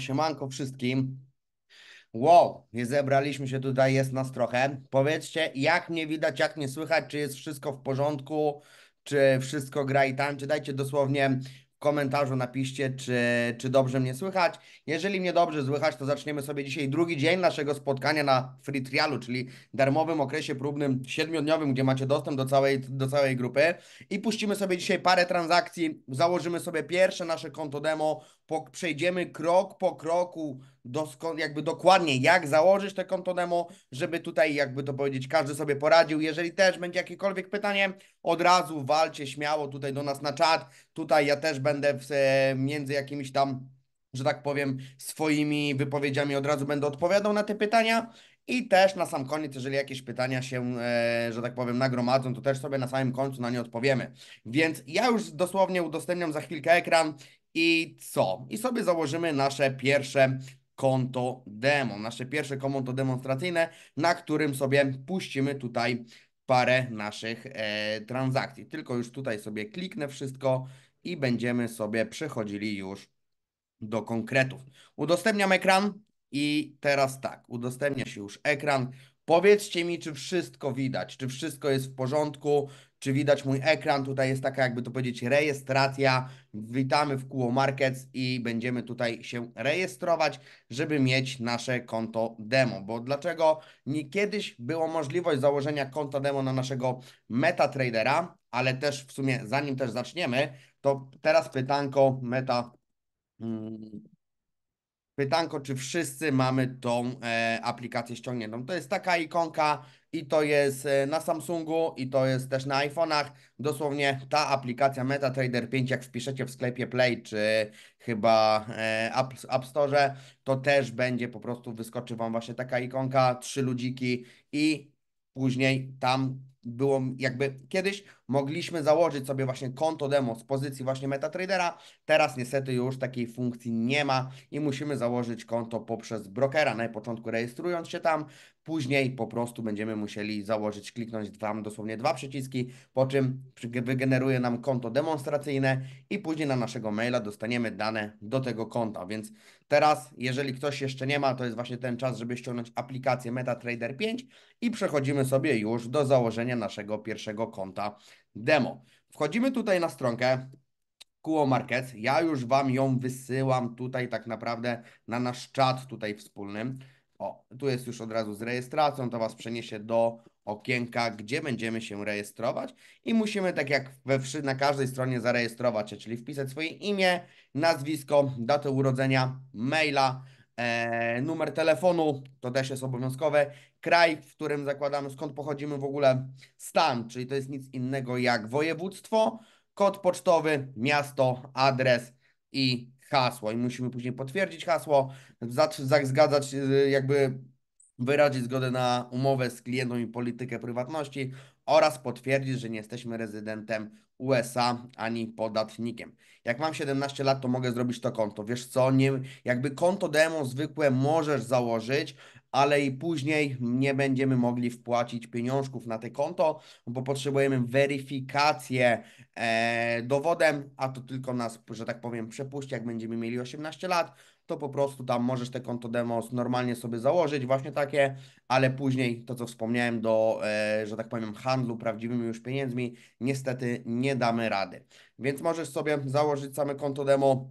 Siemanko wszystkim. Wow, nie zebraliśmy się tutaj, jest nas trochę. Powiedzcie, jak mnie widać, jak mnie słychać, czy jest wszystko w porządku, czy wszystko gra i czy Dajcie dosłownie komentarzu napiszcie, czy, czy dobrze mnie słychać. Jeżeli mnie dobrze słychać, to zaczniemy sobie dzisiaj drugi dzień naszego spotkania na Free Trialu, czyli darmowym okresie próbnym siedmiodniowym, gdzie macie dostęp do całej, do całej grupy. I puścimy sobie dzisiaj parę transakcji, założymy sobie pierwsze nasze konto demo, po, przejdziemy krok po kroku doskon, jakby dokładnie, jak założyć te konto demo, żeby tutaj, jakby to powiedzieć, każdy sobie poradził. Jeżeli też będzie jakiekolwiek pytanie, od razu walcie śmiało tutaj do nas na czat. Tutaj ja też będę w, e, między jakimiś tam, że tak powiem, swoimi wypowiedziami od razu będę odpowiadał na te pytania. I też na sam koniec, jeżeli jakieś pytania się, e, że tak powiem, nagromadzą, to też sobie na samym końcu na nie odpowiemy. Więc ja już dosłownie udostępniam za chwilkę ekran i co? I sobie założymy nasze pierwsze konto demo Nasze pierwsze konto demonstracyjne, na którym sobie puścimy tutaj parę naszych e, transakcji. Tylko już tutaj sobie kliknę wszystko i będziemy sobie przechodzili już do konkretów. Udostępniam ekran i teraz tak, udostępnia się już ekran. Powiedzcie mi, czy wszystko widać, czy wszystko jest w porządku, czy widać mój ekran? Tutaj jest taka, jakby to powiedzieć, rejestracja. Witamy w Kuo Markets i będziemy tutaj się rejestrować, żeby mieć nasze konto demo. Bo dlaczego nie kiedyś było możliwość założenia konta demo na naszego MetaTradera, ale też w sumie zanim też zaczniemy, to teraz pytanko Meta. Mm, Pytanko, czy wszyscy mamy tą e, aplikację ściągniętą? To jest taka ikonka i to jest e, na Samsungu i to jest też na iPhone'ach. Dosłownie ta aplikacja MetaTrader 5, jak wpiszecie w sklepie Play czy chyba e, App, App Store, to też będzie po prostu wyskoczy Wam właśnie taka ikonka, trzy ludziki i później tam było jakby kiedyś mogliśmy założyć sobie właśnie konto demo z pozycji właśnie MetaTradera. Teraz niestety już takiej funkcji nie ma i musimy założyć konto poprzez brokera, na początku rejestrując się tam, później po prostu będziemy musieli założyć, kliknąć tam dosłownie dwa przyciski, po czym wygeneruje nam konto demonstracyjne i później na naszego maila dostaniemy dane do tego konta, więc teraz, jeżeli ktoś jeszcze nie ma, to jest właśnie ten czas, żeby ściągnąć aplikację MetaTrader 5 i przechodzimy sobie już do założenia naszego pierwszego konta demo. Wchodzimy tutaj na stronkę Kuo Marquez. Ja już Wam ją wysyłam tutaj tak naprawdę na nasz czat tutaj wspólnym. O, tu jest już od razu z rejestracją, to Was przeniesie do okienka, gdzie będziemy się rejestrować i musimy tak jak we, na każdej stronie zarejestrować się, czyli wpisać swoje imię, nazwisko, datę urodzenia, maila, E, numer telefonu, to też jest obowiązkowe, kraj, w którym zakładamy, skąd pochodzimy w ogóle, stan, czyli to jest nic innego jak województwo, kod pocztowy, miasto, adres i hasło. I musimy później potwierdzić hasło, zgadzać, y, jakby wyrazić zgodę na umowę z klientem i politykę prywatności oraz potwierdzić, że nie jesteśmy rezydentem USA ani podatnikiem. Jak mam 17 lat, to mogę zrobić to konto. Wiesz co, nie, jakby konto demo zwykłe możesz założyć, ale i później nie będziemy mogli wpłacić pieniążków na te konto, bo potrzebujemy weryfikację e, dowodem, a to tylko nas, że tak powiem, przepuści, jak będziemy mieli 18 lat to po prostu tam możesz te konto demo normalnie sobie założyć, właśnie takie, ale później to, co wspomniałem, do, e, że tak powiem, handlu prawdziwymi już pieniędzmi, niestety nie damy rady. Więc możesz sobie założyć same konto demo.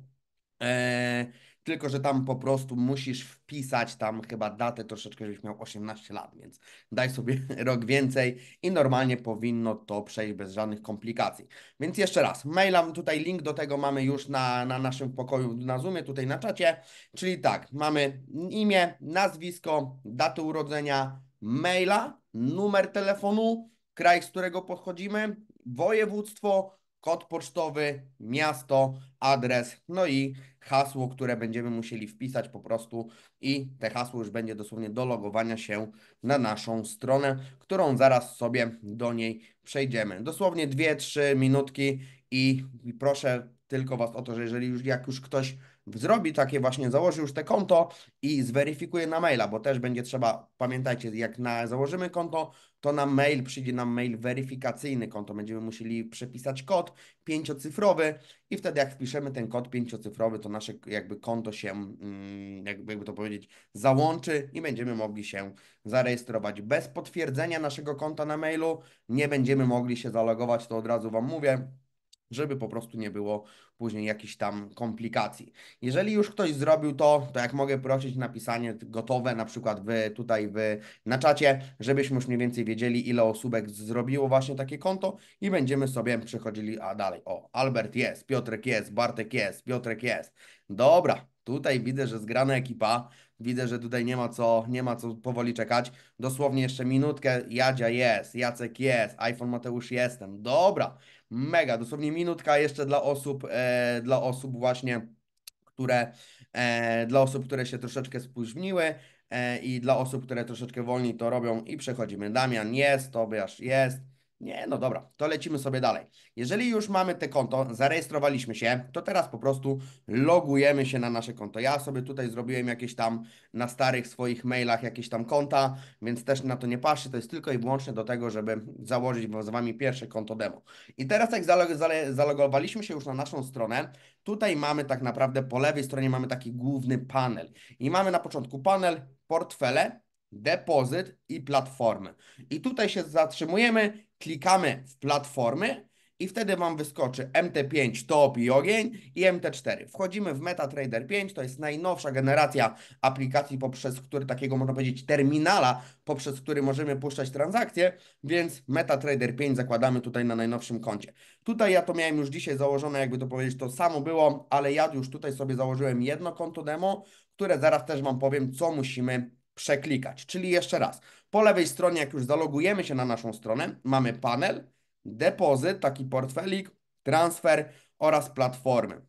Eee, tylko że tam po prostu musisz wpisać tam chyba datę troszeczkę, żebyś miał 18 lat, więc daj sobie rok więcej i normalnie powinno to przejść bez żadnych komplikacji. Więc jeszcze raz, mailam tutaj link do tego mamy już na, na naszym pokoju na Zoomie, tutaj na czacie, czyli tak, mamy imię, nazwisko, datę urodzenia, maila, numer telefonu, kraj, z którego podchodzimy, województwo, kod pocztowy, miasto, adres, no i hasło, które będziemy musieli wpisać po prostu i te hasło już będzie dosłownie do logowania się na naszą stronę, którą zaraz sobie do niej przejdziemy. Dosłownie 2-3 minutki i proszę tylko Was o to, że jeżeli już jak już ktoś zrobi takie właśnie, założy już te konto i zweryfikuje na maila, bo też będzie trzeba, pamiętajcie, jak na, założymy konto, to na mail przyjdzie nam mail weryfikacyjny konto. Będziemy musieli przepisać kod pięciocyfrowy i wtedy jak wpiszemy ten kod pięciocyfrowy, to nasze jakby konto się, mm, jakby to powiedzieć, załączy i będziemy mogli się zarejestrować. Bez potwierdzenia naszego konta na mailu nie będziemy mogli się zalogować, to od razu Wam mówię żeby po prostu nie było później jakichś tam komplikacji. Jeżeli już ktoś zrobił to, to jak mogę prosić napisanie gotowe, na przykład wy tutaj wy na czacie, żebyśmy już mniej więcej wiedzieli, ile osóbek zrobiło właśnie takie konto i będziemy sobie przechodzili a dalej. O, Albert jest, Piotrek jest, Bartek jest, Piotrek jest. Dobra, tutaj widzę, że zgrana ekipa. Widzę, że tutaj nie ma co, nie ma co powoli czekać. Dosłownie jeszcze minutkę. Jadzia jest, Jacek jest, iPhone Mateusz jestem. Dobra, Mega, dosłownie minutka jeszcze dla osób, e, dla osób właśnie, które, e, dla osób, które się troszeczkę spóźniły e, i dla osób, które troszeczkę wolniej to robią i przechodzimy. Damian jest, Tobiasz jest, nie, no dobra, to lecimy sobie dalej. Jeżeli już mamy te konto, zarejestrowaliśmy się, to teraz po prostu logujemy się na nasze konto. Ja sobie tutaj zrobiłem jakieś tam na starych swoich mailach jakieś tam konta, więc też na to nie patrzę. To jest tylko i wyłącznie do tego, żeby założyć z Wami pierwsze konto demo. I teraz jak zalogowaliśmy się już na naszą stronę, tutaj mamy tak naprawdę po lewej stronie mamy taki główny panel. I mamy na początku panel portfele, depozyt i platformy. I tutaj się zatrzymujemy, klikamy w platformy i wtedy Wam wyskoczy MT5 Top i Ogień i MT4. Wchodzimy w MetaTrader 5, to jest najnowsza generacja aplikacji, poprzez który takiego można powiedzieć terminala, poprzez który możemy puszczać transakcje, więc MetaTrader 5 zakładamy tutaj na najnowszym koncie. Tutaj ja to miałem już dzisiaj założone, jakby to powiedzieć, to samo było, ale ja już tutaj sobie założyłem jedno konto demo, które zaraz też Wam powiem, co musimy przeklikać. Czyli jeszcze raz, po lewej stronie, jak już zalogujemy się na naszą stronę, mamy panel, depozyt, taki portfelik, transfer oraz platformy.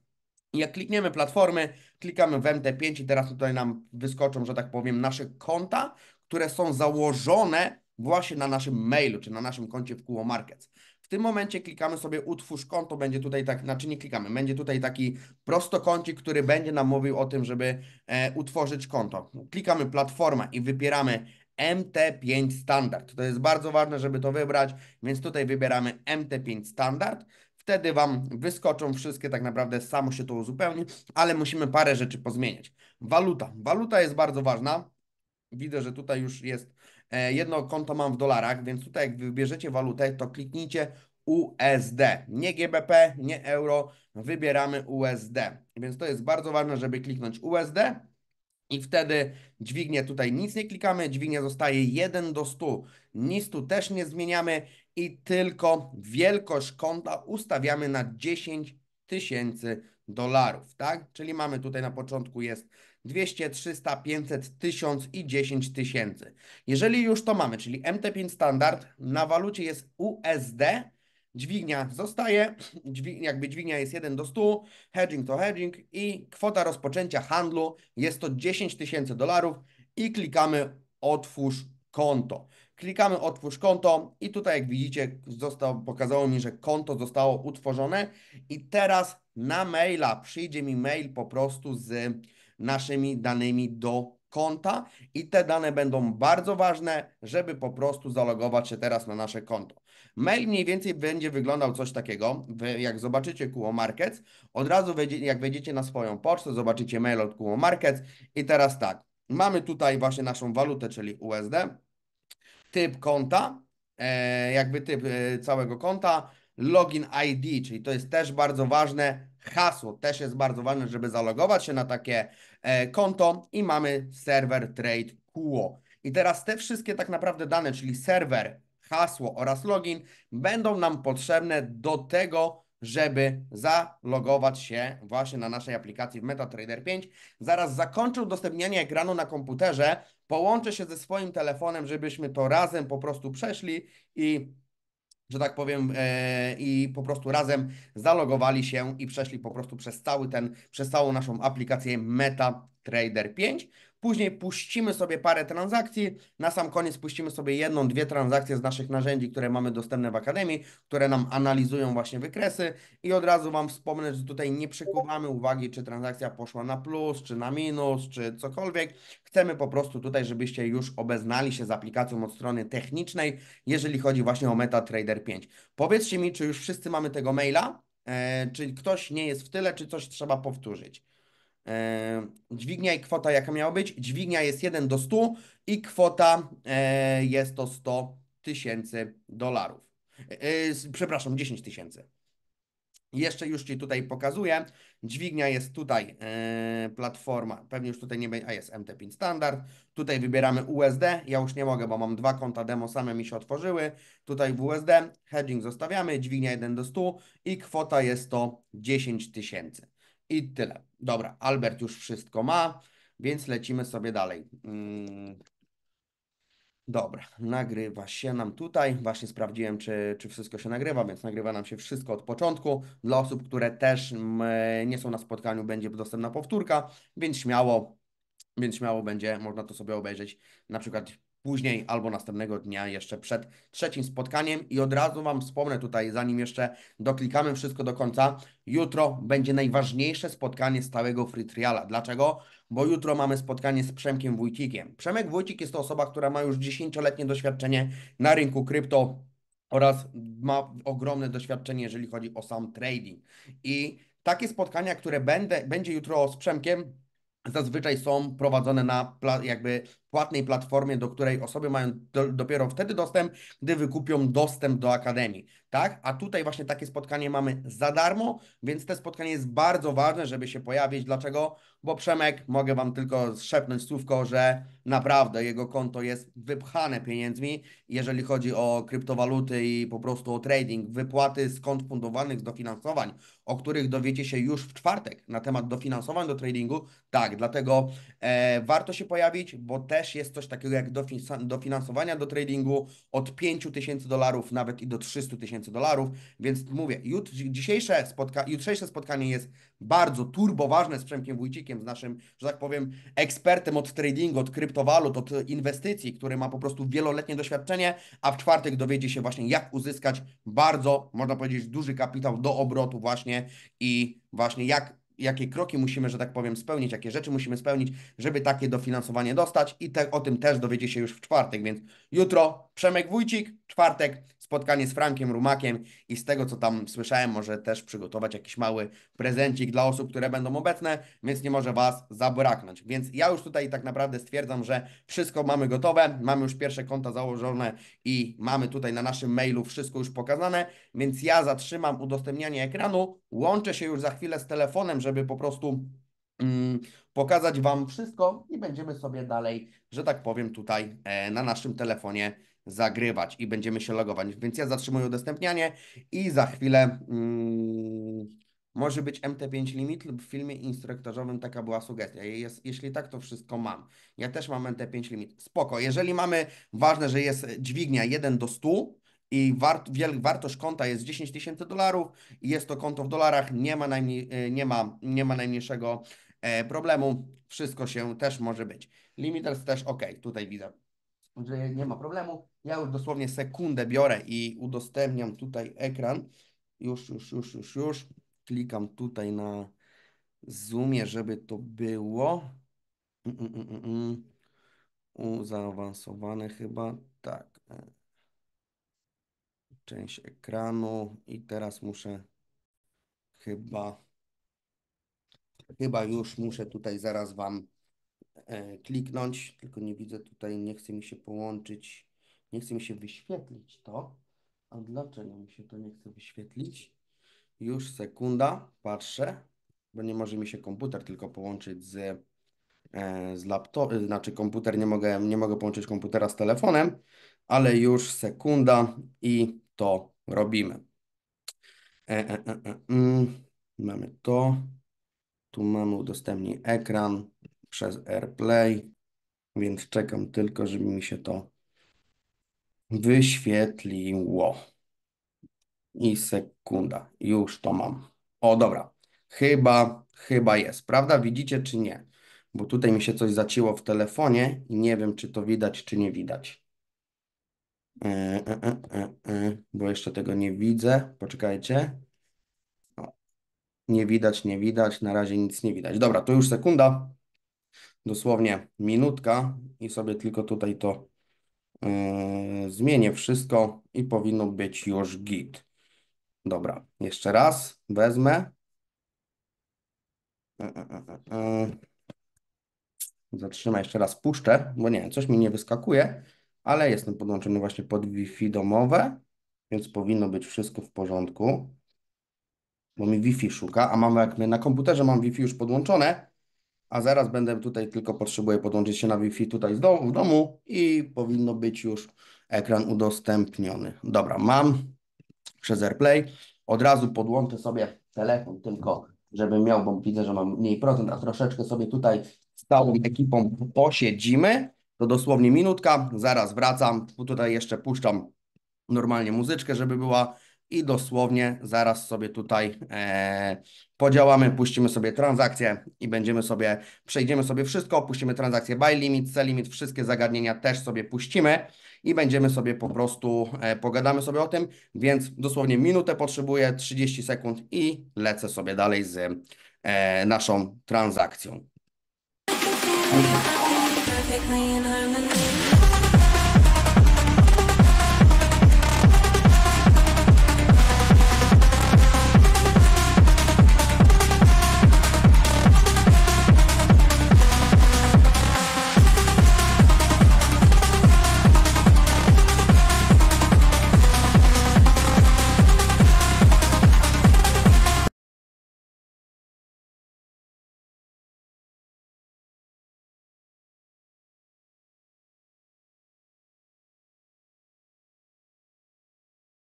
jak klikniemy platformy, klikamy w MT5 i teraz tutaj nam wyskoczą, że tak powiem, nasze konta, które są założone właśnie na naszym mailu, czy na naszym koncie w Kuło Markets tym momencie klikamy sobie utwórz konto, będzie tutaj tak, znaczy nie klikamy, będzie tutaj taki prostokącik, który będzie nam mówił o tym, żeby e, utworzyć konto. Klikamy platforma i wybieramy MT5 Standard. To jest bardzo ważne, żeby to wybrać, więc tutaj wybieramy MT5 Standard. Wtedy Wam wyskoczą wszystkie, tak naprawdę samo się to uzupełni, ale musimy parę rzeczy pozmieniać. Waluta. Waluta jest bardzo ważna. Widzę, że tutaj już jest E, jedno konto mam w dolarach, więc tutaj jak wybierzecie walutę, to kliknijcie USD. Nie GBP, nie euro, wybieramy USD. Więc to jest bardzo ważne, żeby kliknąć USD i wtedy dźwignię tutaj nic nie klikamy, dźwignia zostaje 1 do 100. Nic tu też nie zmieniamy i tylko wielkość konta ustawiamy na 10 tysięcy dolarów, tak? Czyli mamy tutaj na początku jest 200, 300, 500, 1000 i 10 tysięcy. Jeżeli już to mamy, czyli MT5 standard, na walucie jest USD, dźwignia zostaje, dźwignia, jakby dźwignia jest 1 do 100, hedging to hedging i kwota rozpoczęcia handlu jest to 10 tysięcy dolarów i klikamy otwórz konto. Klikamy otwórz konto i tutaj jak widzicie został, pokazało mi, że konto zostało utworzone i teraz na maila przyjdzie mi mail po prostu z naszymi danymi do konta i te dane będą bardzo ważne, żeby po prostu zalogować się teraz na nasze konto. Mail mniej więcej będzie wyglądał coś takiego. Wy jak zobaczycie QO Markets, od razu jak wejdziecie na swoją pocztę, zobaczycie mail od QO Markets i teraz tak, mamy tutaj właśnie naszą walutę, czyli USD, typ konta, e, jakby typ e, całego konta, login ID, czyli to jest też bardzo ważne, hasło też jest bardzo ważne, żeby zalogować się na takie e, konto i mamy serwer Trade Kuo. I teraz te wszystkie tak naprawdę dane, czyli serwer, hasło oraz login będą nam potrzebne do tego, żeby zalogować się właśnie na naszej aplikacji w MetaTrader 5. Zaraz zakończę udostępnianie ekranu na komputerze, połączę się ze swoim telefonem, żebyśmy to razem po prostu przeszli i że tak powiem, e, i po prostu razem zalogowali się i przeszli po prostu przez cały ten, przez całą naszą aplikację MetaTrader 5. Później puścimy sobie parę transakcji. Na sam koniec puścimy sobie jedną, dwie transakcje z naszych narzędzi, które mamy dostępne w Akademii, które nam analizują właśnie wykresy. I od razu Wam wspomnę, że tutaj nie przykuwamy uwagi, czy transakcja poszła na plus, czy na minus, czy cokolwiek. Chcemy po prostu tutaj, żebyście już obeznali się z aplikacją od strony technicznej, jeżeli chodzi właśnie o MetaTrader 5. Powiedzcie mi, czy już wszyscy mamy tego maila? Eee, czy ktoś nie jest w tyle, czy coś trzeba powtórzyć? E, dźwignia i kwota jaka miała być? Dźwignia jest 1 do 100 i kwota e, jest to 100 tysięcy dolarów. E, przepraszam, 10 tysięcy. Jeszcze już Ci tutaj pokazuję. Dźwignia jest tutaj, yy, platforma, pewnie już tutaj nie będzie, a jest MT-PIN standard. Tutaj wybieramy USD, ja już nie mogę, bo mam dwa konta demo, same mi się otworzyły. Tutaj w USD, hedging zostawiamy, dźwignia 1 do 100 i kwota jest to 10 tysięcy. I tyle. Dobra, Albert już wszystko ma, więc lecimy sobie dalej. Mm. Dobra, nagrywa się nam tutaj. Właśnie sprawdziłem, czy, czy wszystko się nagrywa, więc nagrywa nam się wszystko od początku. Dla osób, które też mm, nie są na spotkaniu, będzie dostępna powtórka, więc śmiało, więc śmiało będzie można to sobie obejrzeć na przykład później albo następnego dnia jeszcze przed trzecim spotkaniem. I od razu Wam wspomnę tutaj, zanim jeszcze doklikamy wszystko do końca, jutro będzie najważniejsze spotkanie stałego free triala. Dlaczego? Bo jutro mamy spotkanie z Przemkiem Wójcikiem. Przemek Wójcik jest to osoba, która ma już dziesięcioletnie doświadczenie na rynku krypto oraz ma ogromne doświadczenie, jeżeli chodzi o sam trading. I takie spotkania, które będę, będzie jutro z Przemkiem, zazwyczaj są prowadzone na jakby płatnej platformie, do której osoby mają do, dopiero wtedy dostęp, gdy wykupią dostęp do akademii, tak? A tutaj właśnie takie spotkanie mamy za darmo, więc to spotkanie jest bardzo ważne, żeby się pojawić. Dlaczego? Bo Przemek, mogę Wam tylko szepnąć słówko, że naprawdę jego konto jest wypchane pieniędzmi, jeżeli chodzi o kryptowaluty i po prostu o trading, wypłaty z kont fundowanych, z dofinansowań, o których dowiecie się już w czwartek na temat dofinansowań do tradingu. Tak, dlatego e, warto się pojawić, bo te też jest coś takiego jak dofinansowania do tradingu od pięciu tysięcy dolarów, nawet i do 300 tysięcy dolarów, więc mówię, jut, dzisiejsze spotka jutrzejsze spotkanie jest bardzo ważne z Przemkiem Wójcikiem, z naszym, że tak powiem, ekspertem od tradingu, od kryptowalut, od inwestycji, który ma po prostu wieloletnie doświadczenie, a w czwartek dowiedzie się właśnie, jak uzyskać bardzo, można powiedzieć, duży kapitał do obrotu właśnie i właśnie jak jakie kroki musimy, że tak powiem, spełnić, jakie rzeczy musimy spełnić, żeby takie dofinansowanie dostać i te, o tym też dowiecie się już w czwartek, więc jutro Przemek Wójcik, czwartek spotkanie z Frankiem Rumakiem i z tego, co tam słyszałem, może też przygotować jakiś mały prezencik dla osób, które będą obecne, więc nie może Was zabraknąć. Więc ja już tutaj tak naprawdę stwierdzam, że wszystko mamy gotowe, mamy już pierwsze konta założone i mamy tutaj na naszym mailu wszystko już pokazane, więc ja zatrzymam udostępnianie ekranu, łączę się już za chwilę z telefonem, żeby po prostu mm, pokazać Wam wszystko i będziemy sobie dalej, że tak powiem, tutaj e, na naszym telefonie zagrywać i będziemy się logować. Więc ja zatrzymuję udostępnianie i za chwilę mm, może być MT5 limit lub w filmie instruktorzowym taka była sugestia. Jest, jeśli tak, to wszystko mam. Ja też mam MT5 limit. Spoko. Jeżeli mamy, ważne, że jest dźwignia 1 do 100, i wart, wartość konta jest 10 tysięcy dolarów i jest to konto w dolarach, nie ma, najmniej, e, nie ma, nie ma najmniejszego e, problemu, wszystko się też może być. Limiters też ok, tutaj widzę, że nie ma problemu. Ja już dosłownie sekundę biorę i udostępniam tutaj ekran. Już, już, już, już, już. Klikam tutaj na Zoomie, żeby to było. Mm, mm, mm, mm zaawansowane chyba, tak. E, część ekranu i teraz muszę chyba, chyba już muszę tutaj zaraz Wam E, kliknąć, tylko nie widzę tutaj, nie chce mi się połączyć, nie chce mi się wyświetlić to. A dlaczego mi się to nie chce wyświetlić? Już sekunda, patrzę, bo nie może mi się komputer tylko połączyć z, e, z laptopem, znaczy komputer, nie mogę, nie mogę połączyć komputera z telefonem, ale już sekunda i to robimy. E, e, e, e mm, mamy to, tu mamy udostępnij ekran, przez AirPlay, więc czekam tylko, żeby mi się to wyświetliło. I sekunda, już to mam. O, dobra, chyba, chyba jest, prawda? Widzicie czy nie? Bo tutaj mi się coś zaciło w telefonie i nie wiem, czy to widać, czy nie widać. E e, e, e, e, bo jeszcze tego nie widzę. Poczekajcie. O. Nie widać, nie widać. Na razie nic nie widać. Dobra, to już sekunda dosłownie minutka i sobie tylko tutaj to yy, zmienię wszystko i powinno być już git. Dobra, jeszcze raz wezmę. Yy, Zatrzymaj jeszcze raz, puszczę, bo nie coś mi nie wyskakuje, ale jestem podłączony właśnie pod Wi-Fi domowe, więc powinno być wszystko w porządku, bo mi Wi-Fi szuka, a mamy jak my na komputerze mam Wi-Fi już podłączone, a zaraz będę tutaj tylko potrzebuję podłączyć się na Wi-Fi tutaj z dom, w domu i powinno być już ekran udostępniony. Dobra, mam przez AirPlay. Od razu podłączę sobie telefon tylko, żebym miał, bo widzę, że mam mniej procent, a troszeczkę sobie tutaj z całą ekipą posiedzimy. To dosłownie minutka, zaraz wracam. Tutaj jeszcze puszczam normalnie muzyczkę, żeby była i dosłownie zaraz sobie tutaj e, podziałamy, puścimy sobie transakcję i będziemy sobie, przejdziemy sobie wszystko, puścimy transakcję buy limit, sell limit, wszystkie zagadnienia też sobie puścimy i będziemy sobie po prostu, e, pogadamy sobie o tym, więc dosłownie minutę potrzebuję, 30 sekund i lecę sobie dalej z e, naszą transakcją.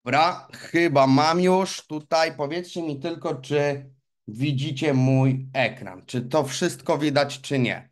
Dobra, chyba mam już. Tutaj powiedzcie mi tylko, czy widzicie mój ekran. Czy to wszystko widać, czy nie.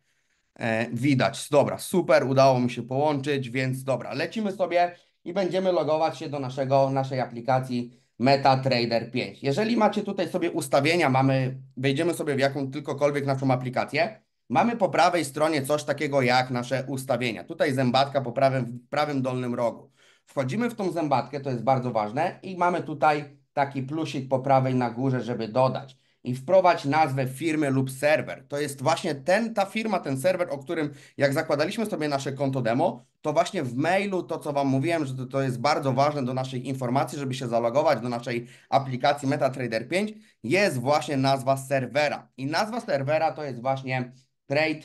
E, widać. Dobra, super, udało mi się połączyć, więc dobra, lecimy sobie i będziemy logować się do naszego, naszej aplikacji MetaTrader 5. Jeżeli macie tutaj sobie ustawienia, mamy, wejdziemy sobie w jaką tylkokolwiek naszą aplikację, mamy po prawej stronie coś takiego jak nasze ustawienia. Tutaj zębatka po prawym, prawym dolnym rogu. Wchodzimy w tą zębatkę, to jest bardzo ważne i mamy tutaj taki plusik po prawej na górze, żeby dodać. I wprowadź nazwę firmy lub serwer. To jest właśnie ten, ta firma, ten serwer, o którym jak zakładaliśmy sobie nasze konto demo, to właśnie w mailu to, co Wam mówiłem, że to, to jest bardzo ważne do naszych informacji, żeby się zalogować do naszej aplikacji MetaTrader 5, jest właśnie nazwa serwera. I nazwa serwera to jest właśnie Trade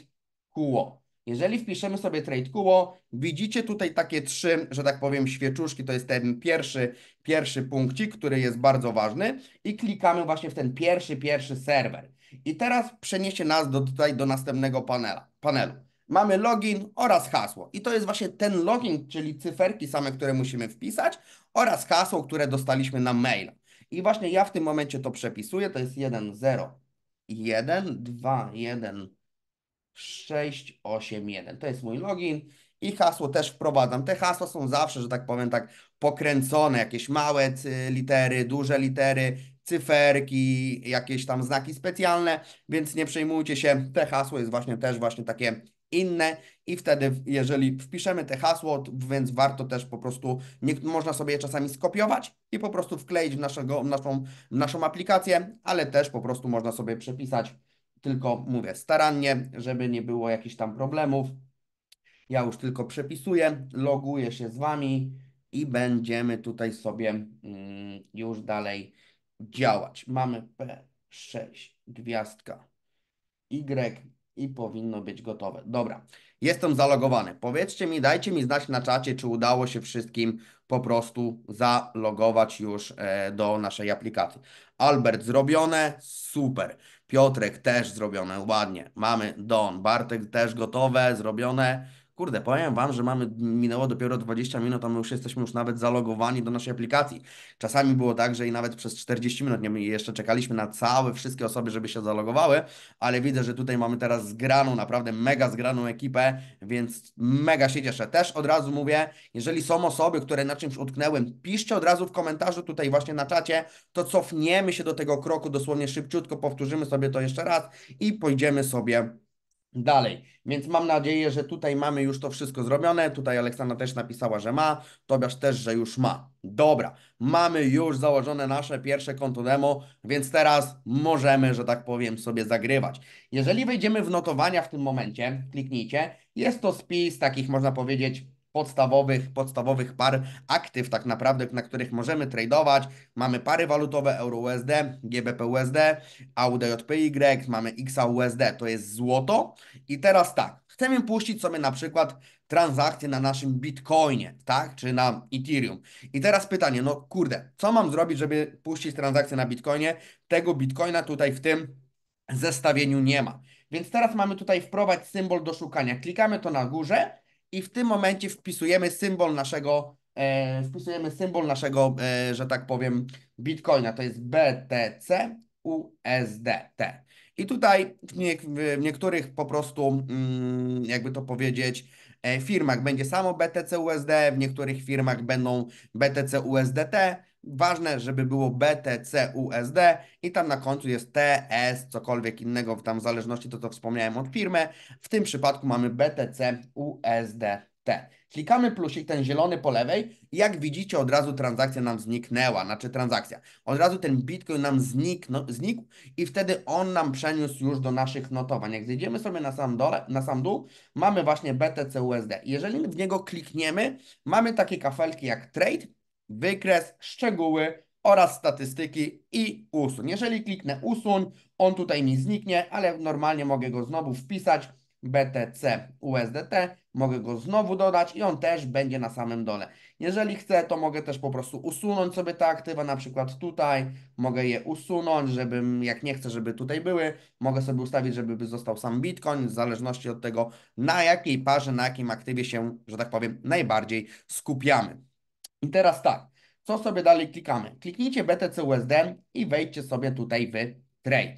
Kuo. Jeżeli wpiszemy sobie trade TradeQuo, widzicie tutaj takie trzy, że tak powiem, świeczuszki. To jest ten pierwszy, pierwszy punkcik, który jest bardzo ważny i klikamy właśnie w ten pierwszy, pierwszy serwer. I teraz przeniesie nas do, tutaj do następnego panela, panelu. Mamy login oraz hasło. I to jest właśnie ten login, czyli cyferki same, które musimy wpisać oraz hasło, które dostaliśmy na maila. I właśnie ja w tym momencie to przepisuję. To jest 1, 0, 1, 2, 1, 681. To jest mój login i hasło też wprowadzam. Te hasła są zawsze, że tak powiem, tak pokręcone, jakieś małe litery, duże litery, cyferki, jakieś tam znaki specjalne, więc nie przejmujcie się, te hasło jest właśnie też właśnie takie inne i wtedy jeżeli wpiszemy te hasło, więc warto też po prostu, nie, można sobie je czasami skopiować i po prostu wkleić w, naszego, w naszą, w naszą aplikację, ale też po prostu można sobie przepisać tylko mówię starannie, żeby nie było jakichś tam problemów. Ja już tylko przepisuję, loguję się z Wami i będziemy tutaj sobie mm, już dalej działać. Mamy P6, gwiazdka Y i powinno być gotowe. Dobra, jestem zalogowany. Powiedzcie mi, dajcie mi znać na czacie, czy udało się wszystkim po prostu zalogować już e, do naszej aplikacji. Albert, zrobione, super. Piotrek też zrobione, ładnie. Mamy Don, Bartek też gotowe, zrobione. Kurde, powiem Wam, że mamy, minęło dopiero 20 minut, a my już jesteśmy już nawet zalogowani do naszej aplikacji. Czasami było tak, że i nawet przez 40 minut nie, jeszcze czekaliśmy na całe wszystkie osoby, żeby się zalogowały, ale widzę, że tutaj mamy teraz zgraną, naprawdę mega zgraną ekipę, więc mega się cieszę. Też od razu mówię, jeżeli są osoby, które na czymś utknęłem, piszcie od razu w komentarzu tutaj właśnie na czacie, to cofniemy się do tego kroku dosłownie szybciutko, powtórzymy sobie to jeszcze raz i pójdziemy sobie Dalej, więc mam nadzieję, że tutaj mamy już to wszystko zrobione. Tutaj Aleksandra też napisała, że ma, Tobiasz też, że już ma. Dobra, mamy już założone nasze pierwsze konto demo, więc teraz możemy, że tak powiem, sobie zagrywać. Jeżeli wejdziemy w notowania w tym momencie, kliknijcie, jest to spis takich, można powiedzieć, podstawowych, podstawowych par aktyw tak naprawdę, na których możemy tradować. Mamy pary walutowe EURUSD, GBP-USD, AUDJPY, mamy XAUSD, to jest złoto. I teraz tak, chcemy puścić sobie na przykład transakcje na naszym Bitcoinie, tak, czy na Ethereum. I teraz pytanie, no kurde, co mam zrobić, żeby puścić transakcję na Bitcoinie? Tego Bitcoina tutaj w tym zestawieniu nie ma. Więc teraz mamy tutaj wprowadź symbol do szukania. Klikamy to na górze i w tym momencie wpisujemy symbol naszego, e, wpisujemy symbol naszego, e, że tak powiem, bitcoina. To jest BTC USDT. I tutaj w, nie, w niektórych po prostu, mm, jakby to powiedzieć, e, firmach będzie samo BTC USD, w niektórych firmach będą BTC USDT Ważne, żeby było BTC USD i tam na końcu jest TS, cokolwiek innego, tam w zależności to, co wspomniałem od firmy. W tym przypadku mamy BTC USDT. Klikamy plusik, ten zielony po lewej i jak widzicie od razu transakcja nam zniknęła, znaczy transakcja. Od razu ten Bitcoin nam zniknął, znikł i wtedy on nam przeniósł już do naszych notowań. Jak zejdziemy sobie na sam, dole, na sam dół, mamy właśnie BTC USD. Jeżeli w niego klikniemy, mamy takie kafelki jak trade, wykres, szczegóły oraz statystyki i usuń. Jeżeli kliknę usuń, on tutaj mi zniknie, ale normalnie mogę go znowu wpisać BTC USDT, mogę go znowu dodać i on też będzie na samym dole. Jeżeli chcę, to mogę też po prostu usunąć sobie te aktywa, na przykład tutaj, mogę je usunąć, żebym, jak nie chcę, żeby tutaj były, mogę sobie ustawić, żeby został sam Bitcoin, w zależności od tego, na jakiej parze, na jakim aktywie się, że tak powiem, najbardziej skupiamy. I teraz tak, co sobie dalej klikamy? Kliknijcie BTC USD i wejdźcie sobie tutaj w trade.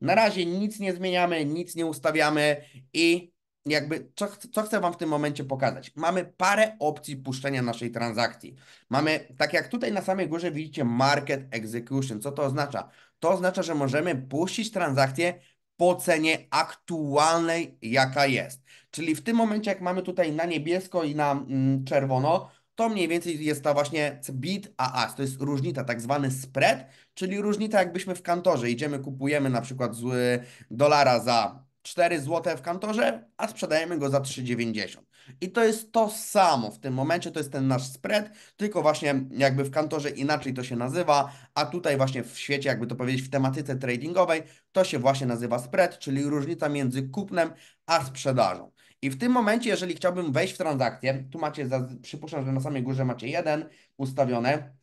Na razie nic nie zmieniamy, nic nie ustawiamy i jakby co, co chcę Wam w tym momencie pokazać? Mamy parę opcji puszczenia naszej transakcji. Mamy, tak jak tutaj na samej górze widzicie market execution. Co to oznacza? To oznacza, że możemy puścić transakcję po cenie aktualnej, jaka jest. Czyli w tym momencie, jak mamy tutaj na niebiesko i na mm, czerwono, to mniej więcej jest ta właśnie bid a ask To jest różnica, tak zwany spread, czyli różnica jakbyśmy w kantorze idziemy, kupujemy na przykład z y, dolara za 4 zł w kantorze, a sprzedajemy go za 3,90. I to jest to samo w tym momencie, to jest ten nasz spread, tylko właśnie jakby w kantorze inaczej to się nazywa, a tutaj właśnie w świecie, jakby to powiedzieć, w tematyce tradingowej, to się właśnie nazywa spread, czyli różnica między kupnem a sprzedażą. I w tym momencie, jeżeli chciałbym wejść w transakcję, tu macie, przypuszczam, że na samej górze macie jeden ustawione.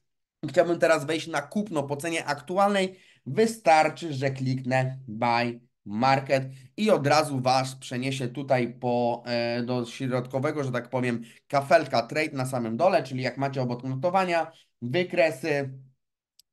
Chciałbym teraz wejść na kupno po cenie aktualnej. Wystarczy, że kliknę buy market i od razu Was przeniesie tutaj po, e, do środkowego, że tak powiem, kafelka trade na samym dole, czyli jak macie obok notowania, wykresy,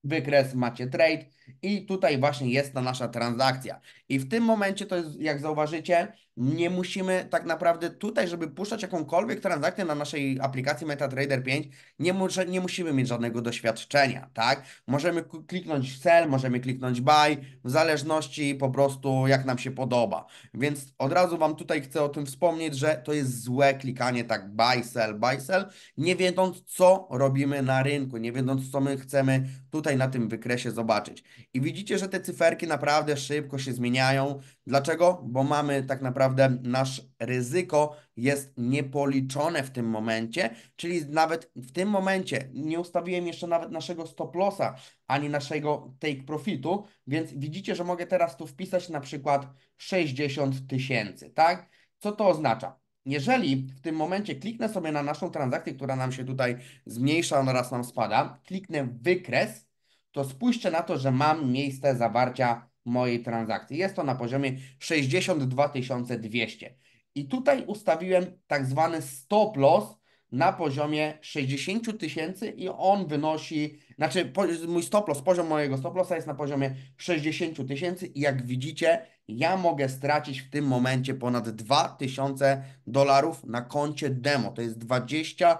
wykres macie trade, i tutaj właśnie jest ta nasza transakcja. I w tym momencie to jest, jak zauważycie, nie musimy tak naprawdę tutaj, żeby puszczać jakąkolwiek transakcję na naszej aplikacji MetaTrader 5, nie, muszę, nie musimy mieć żadnego doświadczenia, tak? Możemy kliknąć sell, możemy kliknąć buy, w zależności po prostu jak nam się podoba. Więc od razu Wam tutaj chcę o tym wspomnieć, że to jest złe klikanie tak buy, sell, buy, sell, nie wiedząc co robimy na rynku, nie wiedząc co my chcemy tutaj na tym wykresie zobaczyć. I widzicie, że te cyferki naprawdę szybko się zmieniają. Dlaczego? Bo mamy tak naprawdę nasz ryzyko jest niepoliczone w tym momencie, czyli nawet w tym momencie nie ustawiłem jeszcze nawet naszego stop lossa, ani naszego take profitu, więc widzicie, że mogę teraz tu wpisać na przykład 60 tysięcy, tak? Co to oznacza? Jeżeli w tym momencie kliknę sobie na naszą transakcję, która nam się tutaj zmniejsza raz nam spada, kliknę wykres, to spójrzcie na to, że mam miejsce zawarcia mojej transakcji. Jest to na poziomie 62 200. I tutaj ustawiłem tak zwany stop loss na poziomie 60 tysięcy i on wynosi, znaczy mój stop loss, poziom mojego stop lossa jest na poziomie 60 tysięcy i jak widzicie, ja mogę stracić w tym momencie ponad 2000 dolarów na koncie demo. To jest 20%.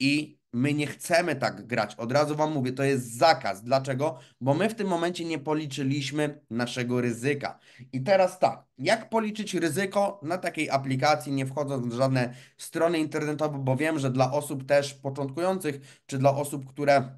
I My nie chcemy tak grać. Od razu Wam mówię, to jest zakaz. Dlaczego? Bo my w tym momencie nie policzyliśmy naszego ryzyka. I teraz tak, jak policzyć ryzyko na takiej aplikacji, nie wchodząc w żadne strony internetowe, bo wiem, że dla osób też początkujących, czy dla osób, które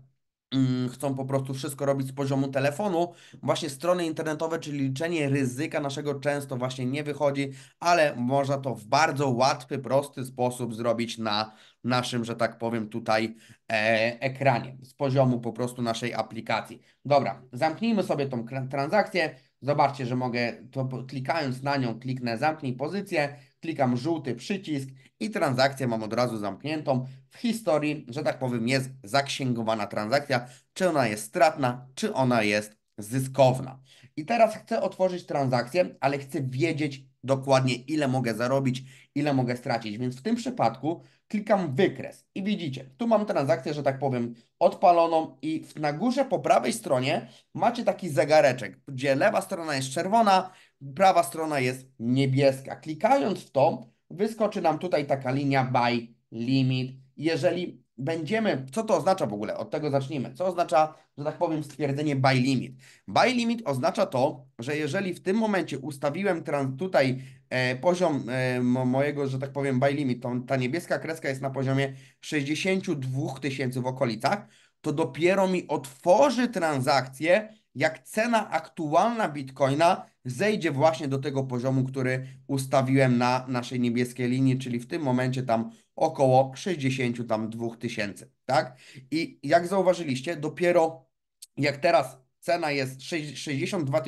chcą po prostu wszystko robić z poziomu telefonu. Właśnie strony internetowe, czyli liczenie ryzyka naszego często właśnie nie wychodzi, ale można to w bardzo łatwy, prosty sposób zrobić na naszym, że tak powiem, tutaj e, ekranie, z poziomu po prostu naszej aplikacji. Dobra, zamknijmy sobie tą transakcję. Zobaczcie, że mogę, to klikając na nią, kliknę zamknij pozycję, klikam żółty przycisk i transakcję mam od razu zamkniętą w historii, że tak powiem, jest zaksięgowana transakcja, czy ona jest stratna, czy ona jest zyskowna. I teraz chcę otworzyć transakcję, ale chcę wiedzieć dokładnie, ile mogę zarobić, ile mogę stracić. Więc w tym przypadku klikam wykres i widzicie, tu mam transakcję, że tak powiem, odpaloną i na górze po prawej stronie macie taki zegareczek, gdzie lewa strona jest czerwona, prawa strona jest niebieska. Klikając w to, wyskoczy nam tutaj taka linia buy limit. Jeżeli będziemy, co to oznacza w ogóle? Od tego zacznijmy. Co oznacza, że tak powiem, stwierdzenie buy limit? Buy limit oznacza to, że jeżeli w tym momencie ustawiłem tutaj e, poziom e, mojego, że tak powiem, buy limit, to, ta niebieska kreska jest na poziomie 62 tysięcy w okolicach, to dopiero mi otworzy transakcję, jak cena aktualna bitcoina zejdzie właśnie do tego poziomu, który ustawiłem na naszej niebieskiej linii, czyli w tym momencie tam około 62 tysięcy, tak? I jak zauważyliście, dopiero jak teraz cena jest 62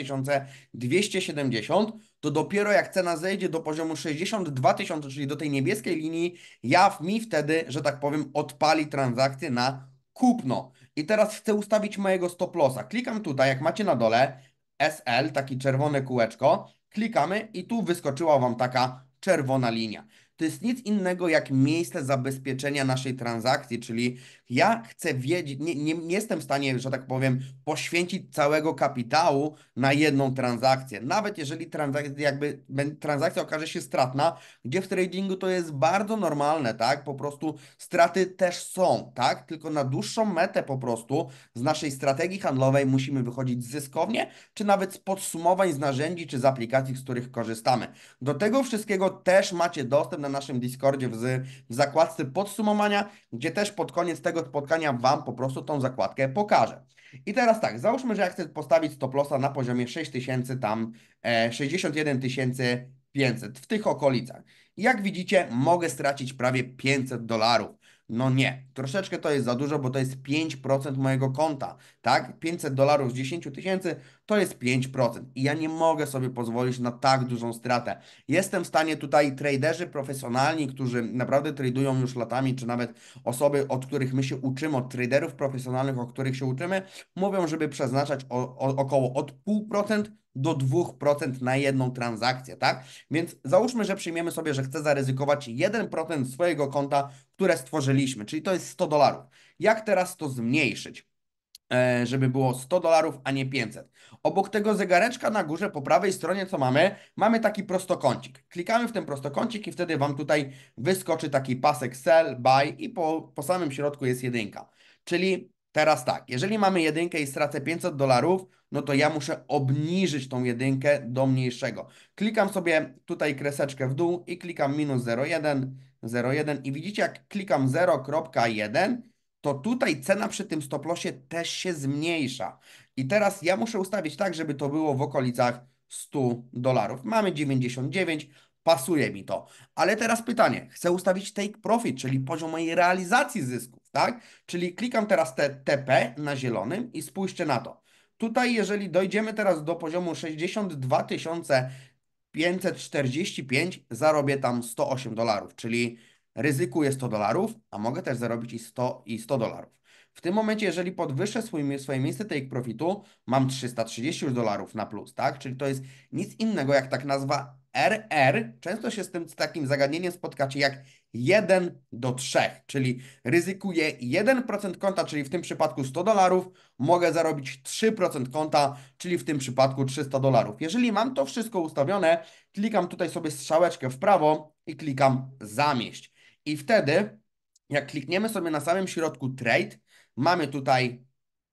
270, to dopiero jak cena zejdzie do poziomu 62 tysiące, czyli do tej niebieskiej linii, ja mi wtedy, że tak powiem, odpali transakcję na kupno. I teraz chcę ustawić mojego stop lossa. Klikam tutaj, jak macie na dole, SL, takie czerwone kółeczko, klikamy i tu wyskoczyła Wam taka czerwona linia. To jest nic innego jak miejsce zabezpieczenia naszej transakcji, czyli ja chcę wiedzieć, nie, nie, nie jestem w stanie, że tak powiem, poświęcić całego kapitału na jedną transakcję. Nawet jeżeli transakcja, jakby, transakcja okaże się stratna, gdzie w tradingu to jest bardzo normalne, tak? Po prostu straty też są, tak? Tylko na dłuższą metę po prostu z naszej strategii handlowej musimy wychodzić zyskownie, czy nawet z podsumowań, z narzędzi, czy z aplikacji, z których korzystamy. Do tego wszystkiego też macie dostęp na naszym Discordzie w, w zakładce podsumowania, gdzie też pod koniec tego tego spotkania Wam po prostu tą zakładkę pokażę. I teraz tak, załóżmy, że ja chcę postawić stop lossa na poziomie 6000 tam, e, 61 500 w tych okolicach. Jak widzicie, mogę stracić prawie 500 dolarów. No nie, troszeczkę to jest za dużo, bo to jest 5% mojego konta, tak? 500 dolarów z 10 tysięcy to jest 5% i ja nie mogę sobie pozwolić na tak dużą stratę. Jestem w stanie tutaj traderzy profesjonalni, którzy naprawdę tradują już latami, czy nawet osoby, od których my się uczymy, od traderów profesjonalnych, o których się uczymy, mówią, żeby przeznaczać o, o, około od 0,5% do 2% na jedną transakcję, tak? Więc załóżmy, że przyjmiemy sobie, że chcę zaryzykować 1% swojego konta, które stworzyliśmy, czyli to jest 100 dolarów. Jak teraz to zmniejszyć? E, żeby było 100 dolarów, a nie 500. Obok tego zegareczka na górze po prawej stronie, co mamy, mamy taki prostokącik. Klikamy w ten prostokącik i wtedy Wam tutaj wyskoczy taki pasek sell, buy i po, po samym środku jest jedynka. Czyli Teraz tak, jeżeli mamy jedynkę i stracę 500 dolarów, no to ja muszę obniżyć tą jedynkę do mniejszego. Klikam sobie tutaj kreseczkę w dół i klikam minus 0,1, 0,1 i widzicie jak klikam 0,1, to tutaj cena przy tym stoplosie też się zmniejsza. I teraz ja muszę ustawić tak, żeby to było w okolicach 100 dolarów. Mamy 99, pasuje mi to. Ale teraz pytanie, chcę ustawić take profit, czyli poziom mojej realizacji zysków, tak? Czyli klikam teraz te TP na zielonym i spójrzcie na to. Tutaj, jeżeli dojdziemy teraz do poziomu 62 545, zarobię tam 108 dolarów, czyli ryzykuję 100 dolarów, a mogę też zarobić i 100 i 100 dolarów. W tym momencie, jeżeli podwyższę swój, swoje miejsce take profitu, mam 330 dolarów na plus, tak? Czyli to jest nic innego jak tak nazwa RR często się z tym z takim zagadnieniem spotkacie jak 1 do 3, czyli ryzykuję 1% konta, czyli w tym przypadku 100 dolarów, mogę zarobić 3% konta, czyli w tym przypadku 300 dolarów. Jeżeli mam to wszystko ustawione, klikam tutaj sobie strzałeczkę w prawo i klikam zamieść. I wtedy, jak klikniemy sobie na samym środku trade, mamy tutaj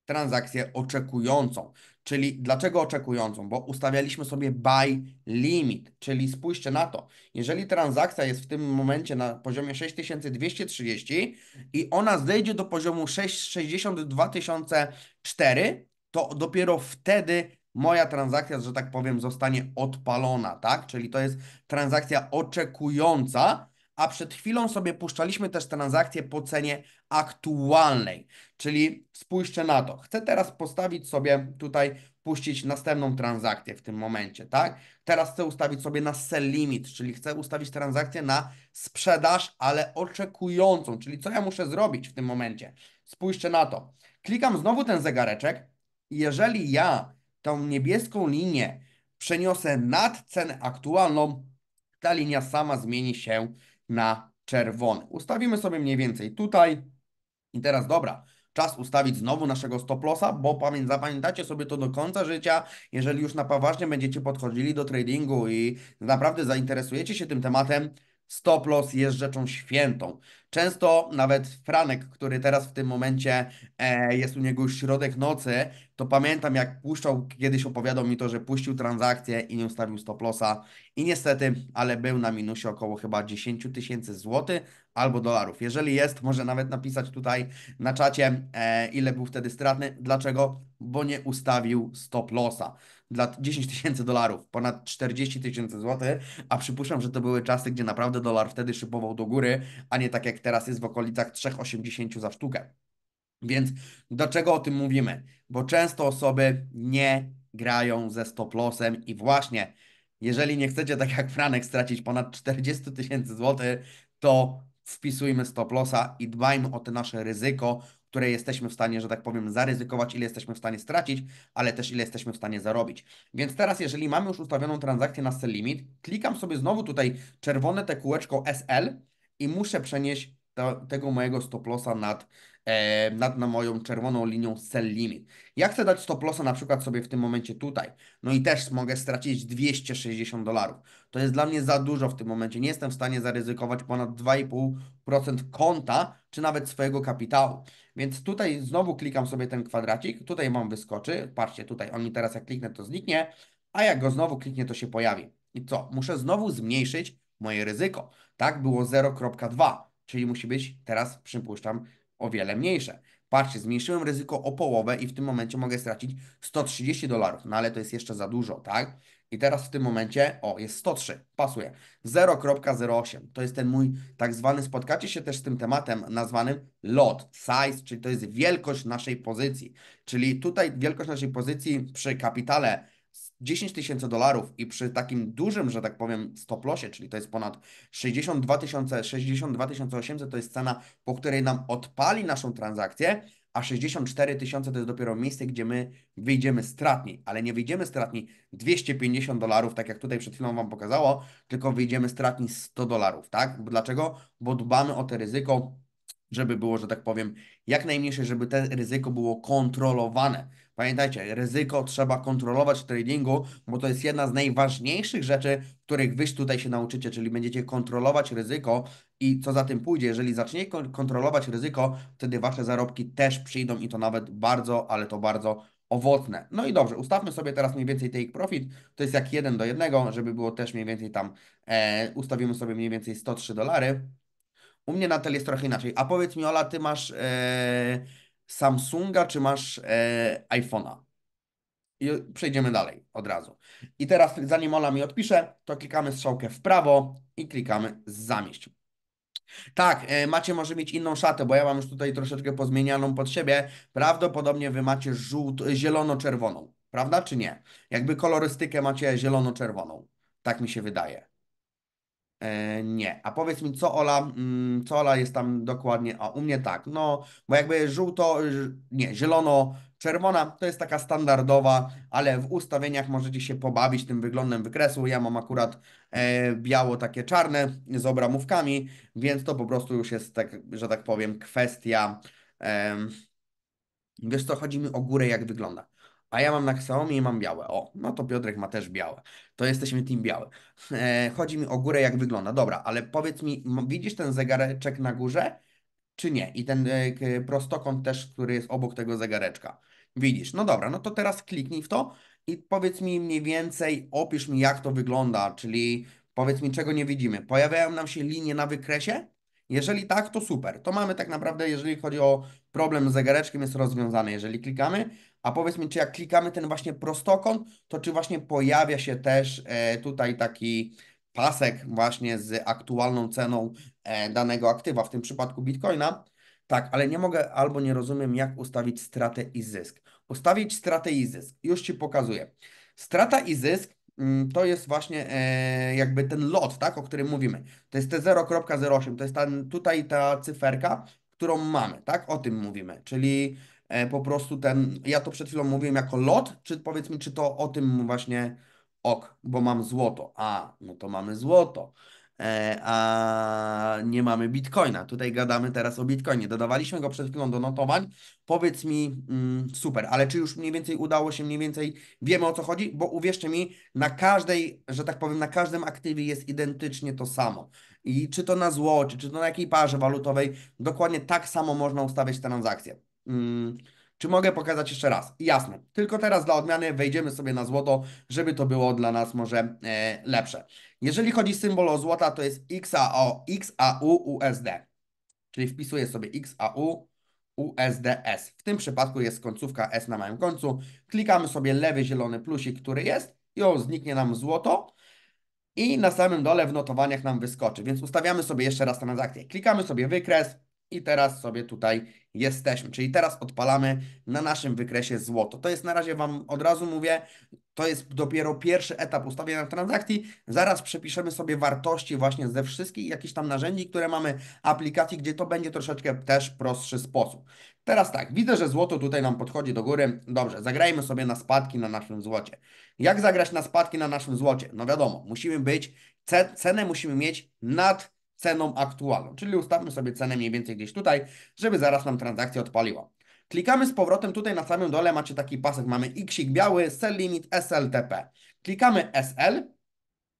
transakcję oczekującą. Czyli dlaczego oczekującą? Bo ustawialiśmy sobie buy limit, czyli spójrzcie na to. Jeżeli transakcja jest w tym momencie na poziomie 6230 i ona zejdzie do poziomu 62004, to dopiero wtedy moja transakcja, że tak powiem, zostanie odpalona, tak? Czyli to jest transakcja oczekująca, a przed chwilą sobie puszczaliśmy też transakcję po cenie aktualnej. Czyli spójrzcie na to. Chcę teraz postawić sobie tutaj, puścić następną transakcję w tym momencie, tak? Teraz chcę ustawić sobie na sell limit, czyli chcę ustawić transakcję na sprzedaż, ale oczekującą. Czyli co ja muszę zrobić w tym momencie? Spójrzcie na to. Klikam znowu ten zegareczek. Jeżeli ja tą niebieską linię przeniosę nad cenę aktualną, ta linia sama zmieni się na czerwony. Ustawimy sobie mniej więcej tutaj. I teraz dobra, czas ustawić znowu naszego stop lossa, bo zapamiętacie sobie to do końca życia, jeżeli już na poważnie będziecie podchodzili do tradingu i naprawdę zainteresujecie się tym tematem, Stop loss jest rzeczą świętą. Często nawet Franek, który teraz w tym momencie e, jest u niego już środek nocy, to pamiętam jak puszczał, kiedyś opowiadał mi to, że puścił transakcję i nie ustawił stop lossa i niestety, ale był na minusie około chyba 10 tysięcy złotych albo dolarów. Jeżeli jest, może nawet napisać tutaj na czacie, e, ile był wtedy stratny. Dlaczego? Bo nie ustawił stop lossa dla 10 tysięcy dolarów, ponad 40 tysięcy złotych, a przypuszczam, że to były czasy, gdzie naprawdę dolar wtedy szybował do góry, a nie tak jak teraz jest w okolicach 3,80 za sztukę. Więc dlaczego o tym mówimy? Bo często osoby nie grają ze stop lossem i właśnie jeżeli nie chcecie tak jak Franek stracić ponad 40 tysięcy złotych, to wpisujmy stop lossa i dbajmy o to nasze ryzyko, które jesteśmy w stanie, że tak powiem, zaryzykować, ile jesteśmy w stanie stracić, ale też ile jesteśmy w stanie zarobić. Więc teraz, jeżeli mamy już ustawioną transakcję na sell limit, klikam sobie znowu tutaj czerwone te kółeczko SL i muszę przenieść to, tego mojego stop lossa nad e, nad na moją czerwoną linią sell limit. Ja chcę dać stop lossa na przykład sobie w tym momencie tutaj. No i też mogę stracić 260 dolarów. To jest dla mnie za dużo w tym momencie. Nie jestem w stanie zaryzykować ponad 2,5% konta, czy nawet swojego kapitału. Więc tutaj znowu klikam sobie ten kwadracik. Tutaj mam wyskoczy. Patrzcie, tutaj on mi teraz jak kliknę to zniknie, a jak go znowu kliknie to się pojawi. I co? Muszę znowu zmniejszyć moje ryzyko. Tak było 0,2, czyli musi być teraz, przypuszczam, o wiele mniejsze. Patrzcie, zmniejszyłem ryzyko o połowę i w tym momencie mogę stracić 130 dolarów, no ale to jest jeszcze za dużo, tak? I teraz w tym momencie, o, jest 103, pasuje. 0.08 to jest ten mój tak zwany, spotkacie się też z tym tematem nazwanym lot size, czyli to jest wielkość naszej pozycji. Czyli tutaj wielkość naszej pozycji przy kapitale 10 tysięcy dolarów i przy takim dużym, że tak powiem, stoplosie, czyli to jest ponad 62 tysiące, 62 800 to jest cena, po której nam odpali naszą transakcję, a 64 tysiące to jest dopiero miejsce, gdzie my wyjdziemy stratni, ale nie wyjdziemy stratni 250 dolarów, tak jak tutaj przed chwilą Wam pokazało, tylko wyjdziemy stratni 100 dolarów, tak? Dlaczego? Bo dbamy o te ryzyko, żeby było, że tak powiem, jak najmniejsze, żeby to ryzyko było kontrolowane Pamiętajcie, ryzyko trzeba kontrolować w tradingu, bo to jest jedna z najważniejszych rzeczy, których wyś tutaj się nauczycie, czyli będziecie kontrolować ryzyko i co za tym pójdzie, jeżeli zaczniecie kontrolować ryzyko, wtedy wasze zarobki też przyjdą i to nawet bardzo, ale to bardzo owocne. No i dobrze, ustawmy sobie teraz mniej więcej take profit, to jest jak 1 do 1, żeby było też mniej więcej tam, e, ustawimy sobie mniej więcej 103 dolary. U mnie na tel jest trochę inaczej. A powiedz mi, Ola, ty masz... E, Samsunga, czy masz e, iPhone'a. I przejdziemy dalej od razu. I teraz, zanim Ola mi odpisze, to klikamy strzałkę w prawo i klikamy zamieść. Tak, e, macie może mieć inną szatę, bo ja mam już tutaj troszeczkę pozmienianą pod siebie. Prawdopodobnie wy macie żółt, zielono-czerwoną, prawda czy nie? Jakby kolorystykę macie zielono-czerwoną, tak mi się wydaje. E, nie. A powiedz mi, co Ola, mm, co Ola jest tam dokładnie? A u mnie tak, no, bo jakby żółto, nie, zielono, czerwona to jest taka standardowa, ale w ustawieniach możecie się pobawić tym wyglądem wykresu. Ja mam akurat e, biało takie czarne z obramówkami, więc to po prostu już jest, tak, że tak powiem, kwestia. wiesz co, chodzi mi o górę, jak wygląda. A ja mam na Xiaomi i mam białe. O, no to Piotrek ma też białe to jesteśmy team biały. E, chodzi mi o górę, jak wygląda. Dobra, ale powiedz mi, widzisz ten zegareczek na górze, czy nie? I ten e, prostokąt też, który jest obok tego zegareczka. Widzisz, no dobra, no to teraz kliknij w to i powiedz mi mniej więcej, opisz mi jak to wygląda, czyli powiedz mi czego nie widzimy. Pojawiają nam się linie na wykresie? Jeżeli tak, to super. To mamy tak naprawdę, jeżeli chodzi o problem z zegareczkiem, jest rozwiązany. Jeżeli klikamy, a powiedz mi, czy jak klikamy ten właśnie prostokąt, to czy właśnie pojawia się też e, tutaj taki pasek właśnie z aktualną ceną e, danego aktywa, w tym przypadku bitcoina? Tak, ale nie mogę albo nie rozumiem, jak ustawić stratę i zysk. Ustawić stratę i zysk. Już Ci pokazuję. Strata i zysk mm, to jest właśnie e, jakby ten lot, tak, o którym mówimy. To jest te 0.08, to jest tutaj ta cyferka, którą mamy, tak? O tym mówimy. Czyli E, po prostu ten, ja to przed chwilą mówiłem jako lot, czy powiedz mi, czy to o tym właśnie ok, bo mam złoto. A, no to mamy złoto. E, a nie mamy bitcoina. Tutaj gadamy teraz o bitcoinie. Dodawaliśmy go przed chwilą do notowań. Powiedz mi, mm, super, ale czy już mniej więcej udało się, mniej więcej wiemy o co chodzi? Bo uwierzcie mi, na każdej, że tak powiem, na każdym aktywie jest identycznie to samo. I czy to na złocie, czy to na jakiej parze walutowej, dokładnie tak samo można ustawiać transakcję. Mm, czy mogę pokazać jeszcze raz? Jasne. Tylko teraz dla odmiany wejdziemy sobie na złoto, żeby to było dla nas może e, lepsze. Jeżeli chodzi o symbol o złota, to jest XAO, XAU USD. Czyli wpisuję sobie XAU USDS. W tym przypadku jest końcówka S na małym końcu. Klikamy sobie lewy zielony plusik, który jest i o, zniknie nam złoto. I na samym dole w notowaniach nam wyskoczy. Więc ustawiamy sobie jeszcze raz transakcję. Klikamy sobie wykres i teraz sobie tutaj jesteśmy. Czyli teraz odpalamy na naszym wykresie złoto. To jest na razie Wam od razu mówię, to jest dopiero pierwszy etap ustawienia transakcji. Zaraz przepiszemy sobie wartości właśnie ze wszystkich jakichś tam narzędzi, które mamy, aplikacji, gdzie to będzie troszeczkę też prostszy sposób. Teraz tak, widzę, że złoto tutaj nam podchodzi do góry. Dobrze, zagrajmy sobie na spadki na naszym złocie. Jak zagrać na spadki na naszym złocie? No wiadomo, musimy być, cenę musimy mieć nad ceną aktualną, czyli ustawmy sobie cenę mniej więcej gdzieś tutaj, żeby zaraz nam transakcja odpaliła. Klikamy z powrotem tutaj na samym dole, macie taki pasek, mamy xik biały, sell limit, SLTP. Klikamy SL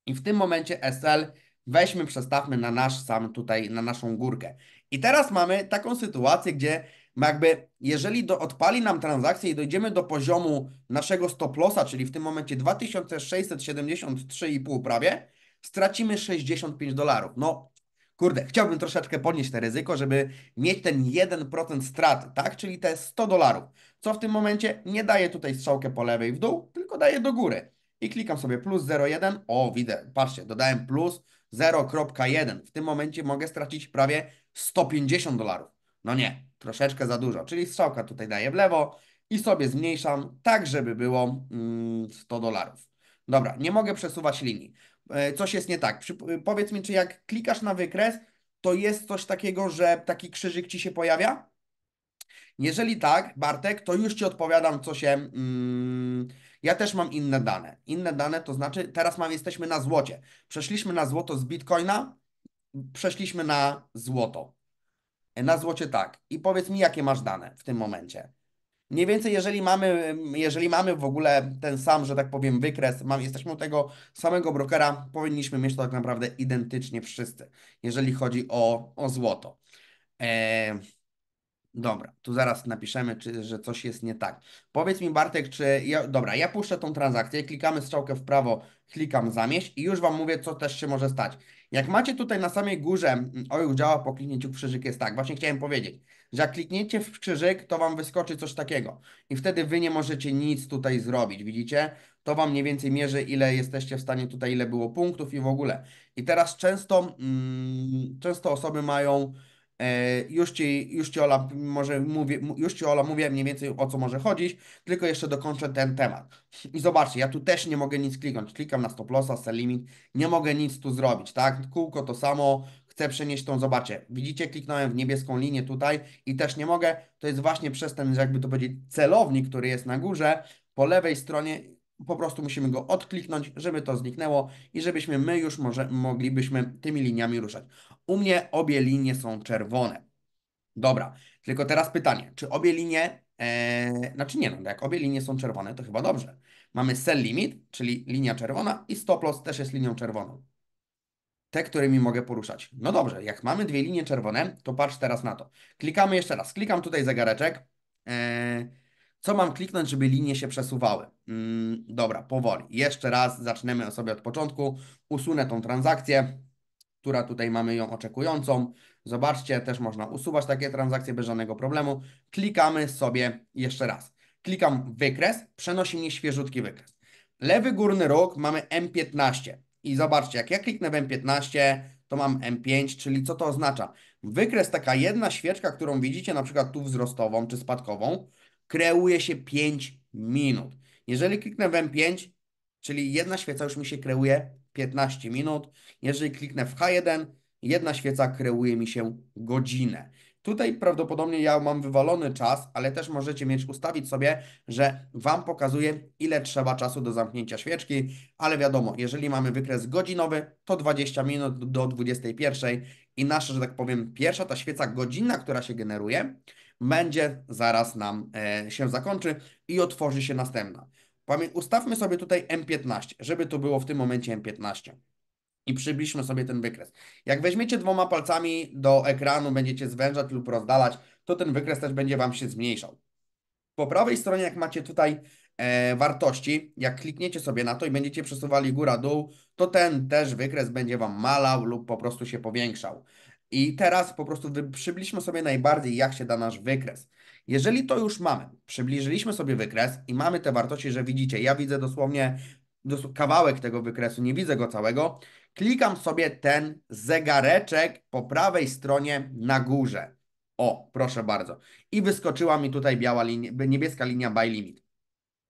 i w tym momencie SL weźmy, przestawmy na nasz sam tutaj, na naszą górkę. I teraz mamy taką sytuację, gdzie jakby jeżeli do, odpali nam transakcję i dojdziemy do poziomu naszego stop lossa, czyli w tym momencie 2673,5 prawie, stracimy 65 dolarów. No kurde, chciałbym troszeczkę podnieść to ryzyko, żeby mieć ten 1% straty, tak? Czyli te 100 dolarów, co w tym momencie nie daje tutaj strzałkę po lewej w dół, tylko daje do góry. I klikam sobie plus 0,1, o widzę, patrzcie, dodałem plus 0,1. W tym momencie mogę stracić prawie 150 dolarów. No nie, troszeczkę za dużo, czyli strzałka tutaj daje w lewo i sobie zmniejszam tak, żeby było 100 mm, dolarów. Dobra, nie mogę przesuwać linii. E, coś jest nie tak. Y, powiedz mi, czy jak klikasz na wykres, to jest coś takiego, że taki krzyżyk ci się pojawia? Jeżeli tak, Bartek, to już ci odpowiadam, co się. Mm, ja też mam inne dane. Inne dane to znaczy, teraz mamy jesteśmy na złocie. Przeszliśmy na złoto z bitcoina, przeszliśmy na złoto. E, na złocie tak. I powiedz mi, jakie masz dane w tym momencie. Mniej mhm. więcej, jeżeli mamy, jeżeli mamy w ogóle ten sam, że tak powiem, wykres, mamy jesteśmy u tego samego brokera, powinniśmy mieć to tak naprawdę identycznie wszyscy, jeżeli chodzi o, o złoto. Eee, dobra, tu zaraz napiszemy, czy, że coś jest nie tak. Powiedz mi, Bartek, czy. Ja, dobra, ja puszczę tą transakcję, klikamy strzałkę w prawo, klikam zamieść i już Wam mówię, co też się może stać. Jak macie tutaj na samej górze, mm, oj, działa po kliknięciu krzyżyk, jest tak, właśnie chciałem powiedzieć że klikniecie w krzyżyk, to Wam wyskoczy coś takiego. I wtedy Wy nie możecie nic tutaj zrobić, widzicie? To Wam mniej więcej mierzy, ile jesteście w stanie tutaj, ile było punktów i w ogóle. I teraz często, mm, często osoby mają... E, już ci, już, ci Ola, może mówię, już ci Ola mówię mniej więcej o co może chodzić, tylko jeszcze dokończę ten temat. I zobaczcie, ja tu też nie mogę nic kliknąć. Klikam na stop lossa, sell limit, nie mogę nic tu zrobić, tak? Kółko to samo, chcę przenieść tą, zobaczcie, widzicie, kliknąłem w niebieską linię tutaj i też nie mogę, to jest właśnie przez ten, jakby to powiedzieć, celownik, który jest na górze, po lewej stronie po prostu musimy go odkliknąć, żeby to zniknęło i żebyśmy my już może, moglibyśmy tymi liniami ruszać. U mnie obie linie są czerwone. Dobra, tylko teraz pytanie, czy obie linie, e, znaczy nie, no, jak obie linie są czerwone, to chyba dobrze. Mamy sell limit, czyli linia czerwona i stop loss też jest linią czerwoną te, którymi mogę poruszać. No dobrze, jak mamy dwie linie czerwone, to patrz teraz na to. Klikamy jeszcze raz. Klikam tutaj zegareczek. E, co mam kliknąć, żeby linie się przesuwały? Mm, dobra, powoli. Jeszcze raz zaczniemy sobie od początku. Usunę tą transakcję, która tutaj mamy ją oczekującą. Zobaczcie, też można usuwać takie transakcje bez żadnego problemu. Klikamy sobie jeszcze raz. Klikam wykres, przenosi mnie świeżutki wykres. Lewy górny róg mamy M15. I zobaczcie, jak ja kliknę w M15, to mam M5, czyli co to oznacza? Wykres, taka jedna świeczka, którą widzicie, na przykład tu wzrostową czy spadkową, kreuje się 5 minut. Jeżeli kliknę w M5, czyli jedna świeca już mi się kreuje 15 minut. Jeżeli kliknę w H1, jedna świeca kreuje mi się godzinę. Tutaj prawdopodobnie ja mam wywalony czas, ale też możecie mieć ustawić sobie, że Wam pokazuje, ile trzeba czasu do zamknięcia świeczki, ale wiadomo, jeżeli mamy wykres godzinowy, to 20 minut do 21 i nasza, że tak powiem, pierwsza ta świeca godzinna, która się generuje, będzie zaraz nam e, się zakończy i otworzy się następna. Ustawmy sobie tutaj M15, żeby to było w tym momencie M15 i przybliżmy sobie ten wykres. Jak weźmiecie dwoma palcami do ekranu, będziecie zwężać lub rozdalać, to ten wykres też będzie Wam się zmniejszał. Po prawej stronie, jak macie tutaj e, wartości, jak klikniecie sobie na to i będziecie przesuwali góra-dół, to ten też wykres będzie Wam malał lub po prostu się powiększał. I teraz po prostu przybliżmy sobie najbardziej, jak się da nasz wykres. Jeżeli to już mamy, przybliżyliśmy sobie wykres i mamy te wartości, że widzicie, ja widzę dosłownie kawałek tego wykresu, nie widzę go całego, klikam sobie ten zegareczek po prawej stronie na górze. O, proszę bardzo. I wyskoczyła mi tutaj biała linia, niebieska linia by limit.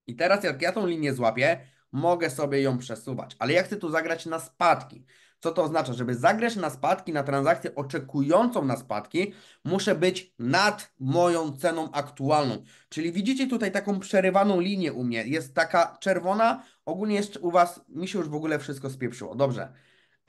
I teraz jak ja tą linię złapię, mogę sobie ją przesuwać. Ale ja chcę tu zagrać na spadki. Co to oznacza? Żeby zagrać na spadki, na transakcję oczekującą na spadki, muszę być nad moją ceną aktualną. Czyli widzicie tutaj taką przerywaną linię u mnie. Jest taka czerwona, ogólnie jeszcze u Was mi się już w ogóle wszystko spieprzyło. Dobrze.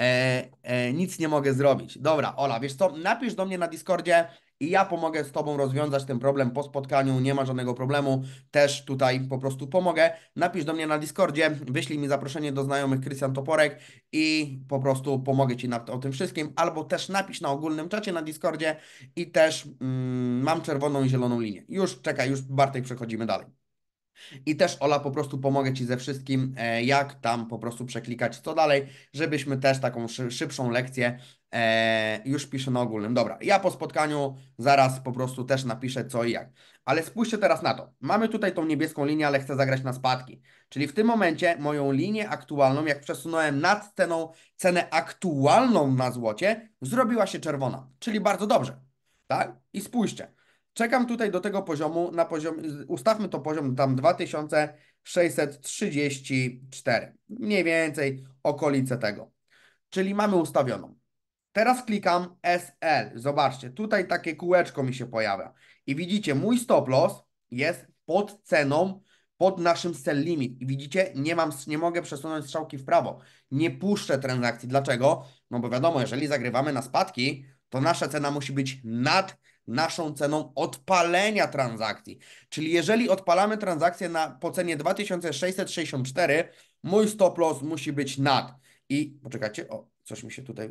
E, e, nic nie mogę zrobić. Dobra, Ola, wiesz co, napisz do mnie na Discordzie i ja pomogę z Tobą rozwiązać ten problem po spotkaniu, nie ma żadnego problemu, też tutaj po prostu pomogę. Napisz do mnie na Discordzie, wyślij mi zaproszenie do znajomych Krystian Toporek i po prostu pomogę Ci na, o tym wszystkim, albo też napisz na ogólnym czacie na Discordzie i też mm, mam czerwoną i zieloną linię. Już, czekaj, już Bartek, przechodzimy dalej. I też Ola po prostu pomogę Ci ze wszystkim, e, jak tam po prostu przeklikać co dalej, żebyśmy też taką szybszą lekcję e, już piszę na ogólnym. Dobra, ja po spotkaniu zaraz po prostu też napiszę co i jak. Ale spójrzcie teraz na to. Mamy tutaj tą niebieską linię, ale chcę zagrać na spadki. Czyli w tym momencie moją linię aktualną, jak przesunąłem nad ceną, cenę aktualną na złocie, zrobiła się czerwona. Czyli bardzo dobrze. Tak? I spójrzcie. Czekam tutaj do tego poziomu, na poziom, ustawmy to poziom tam 2634, mniej więcej okolice tego. Czyli mamy ustawioną. Teraz klikam SL. Zobaczcie, tutaj takie kółeczko mi się pojawia. I widzicie, mój stop loss jest pod ceną, pod naszym sell limit. I widzicie, nie, mam, nie mogę przesunąć strzałki w prawo. Nie puszczę transakcji. Dlaczego? No bo wiadomo, jeżeli zagrywamy na spadki, to nasza cena musi być nad naszą ceną odpalenia transakcji. Czyli jeżeli odpalamy transakcję na, po cenie 2664, mój stop loss musi być nad. I poczekajcie, o, coś mi się tutaj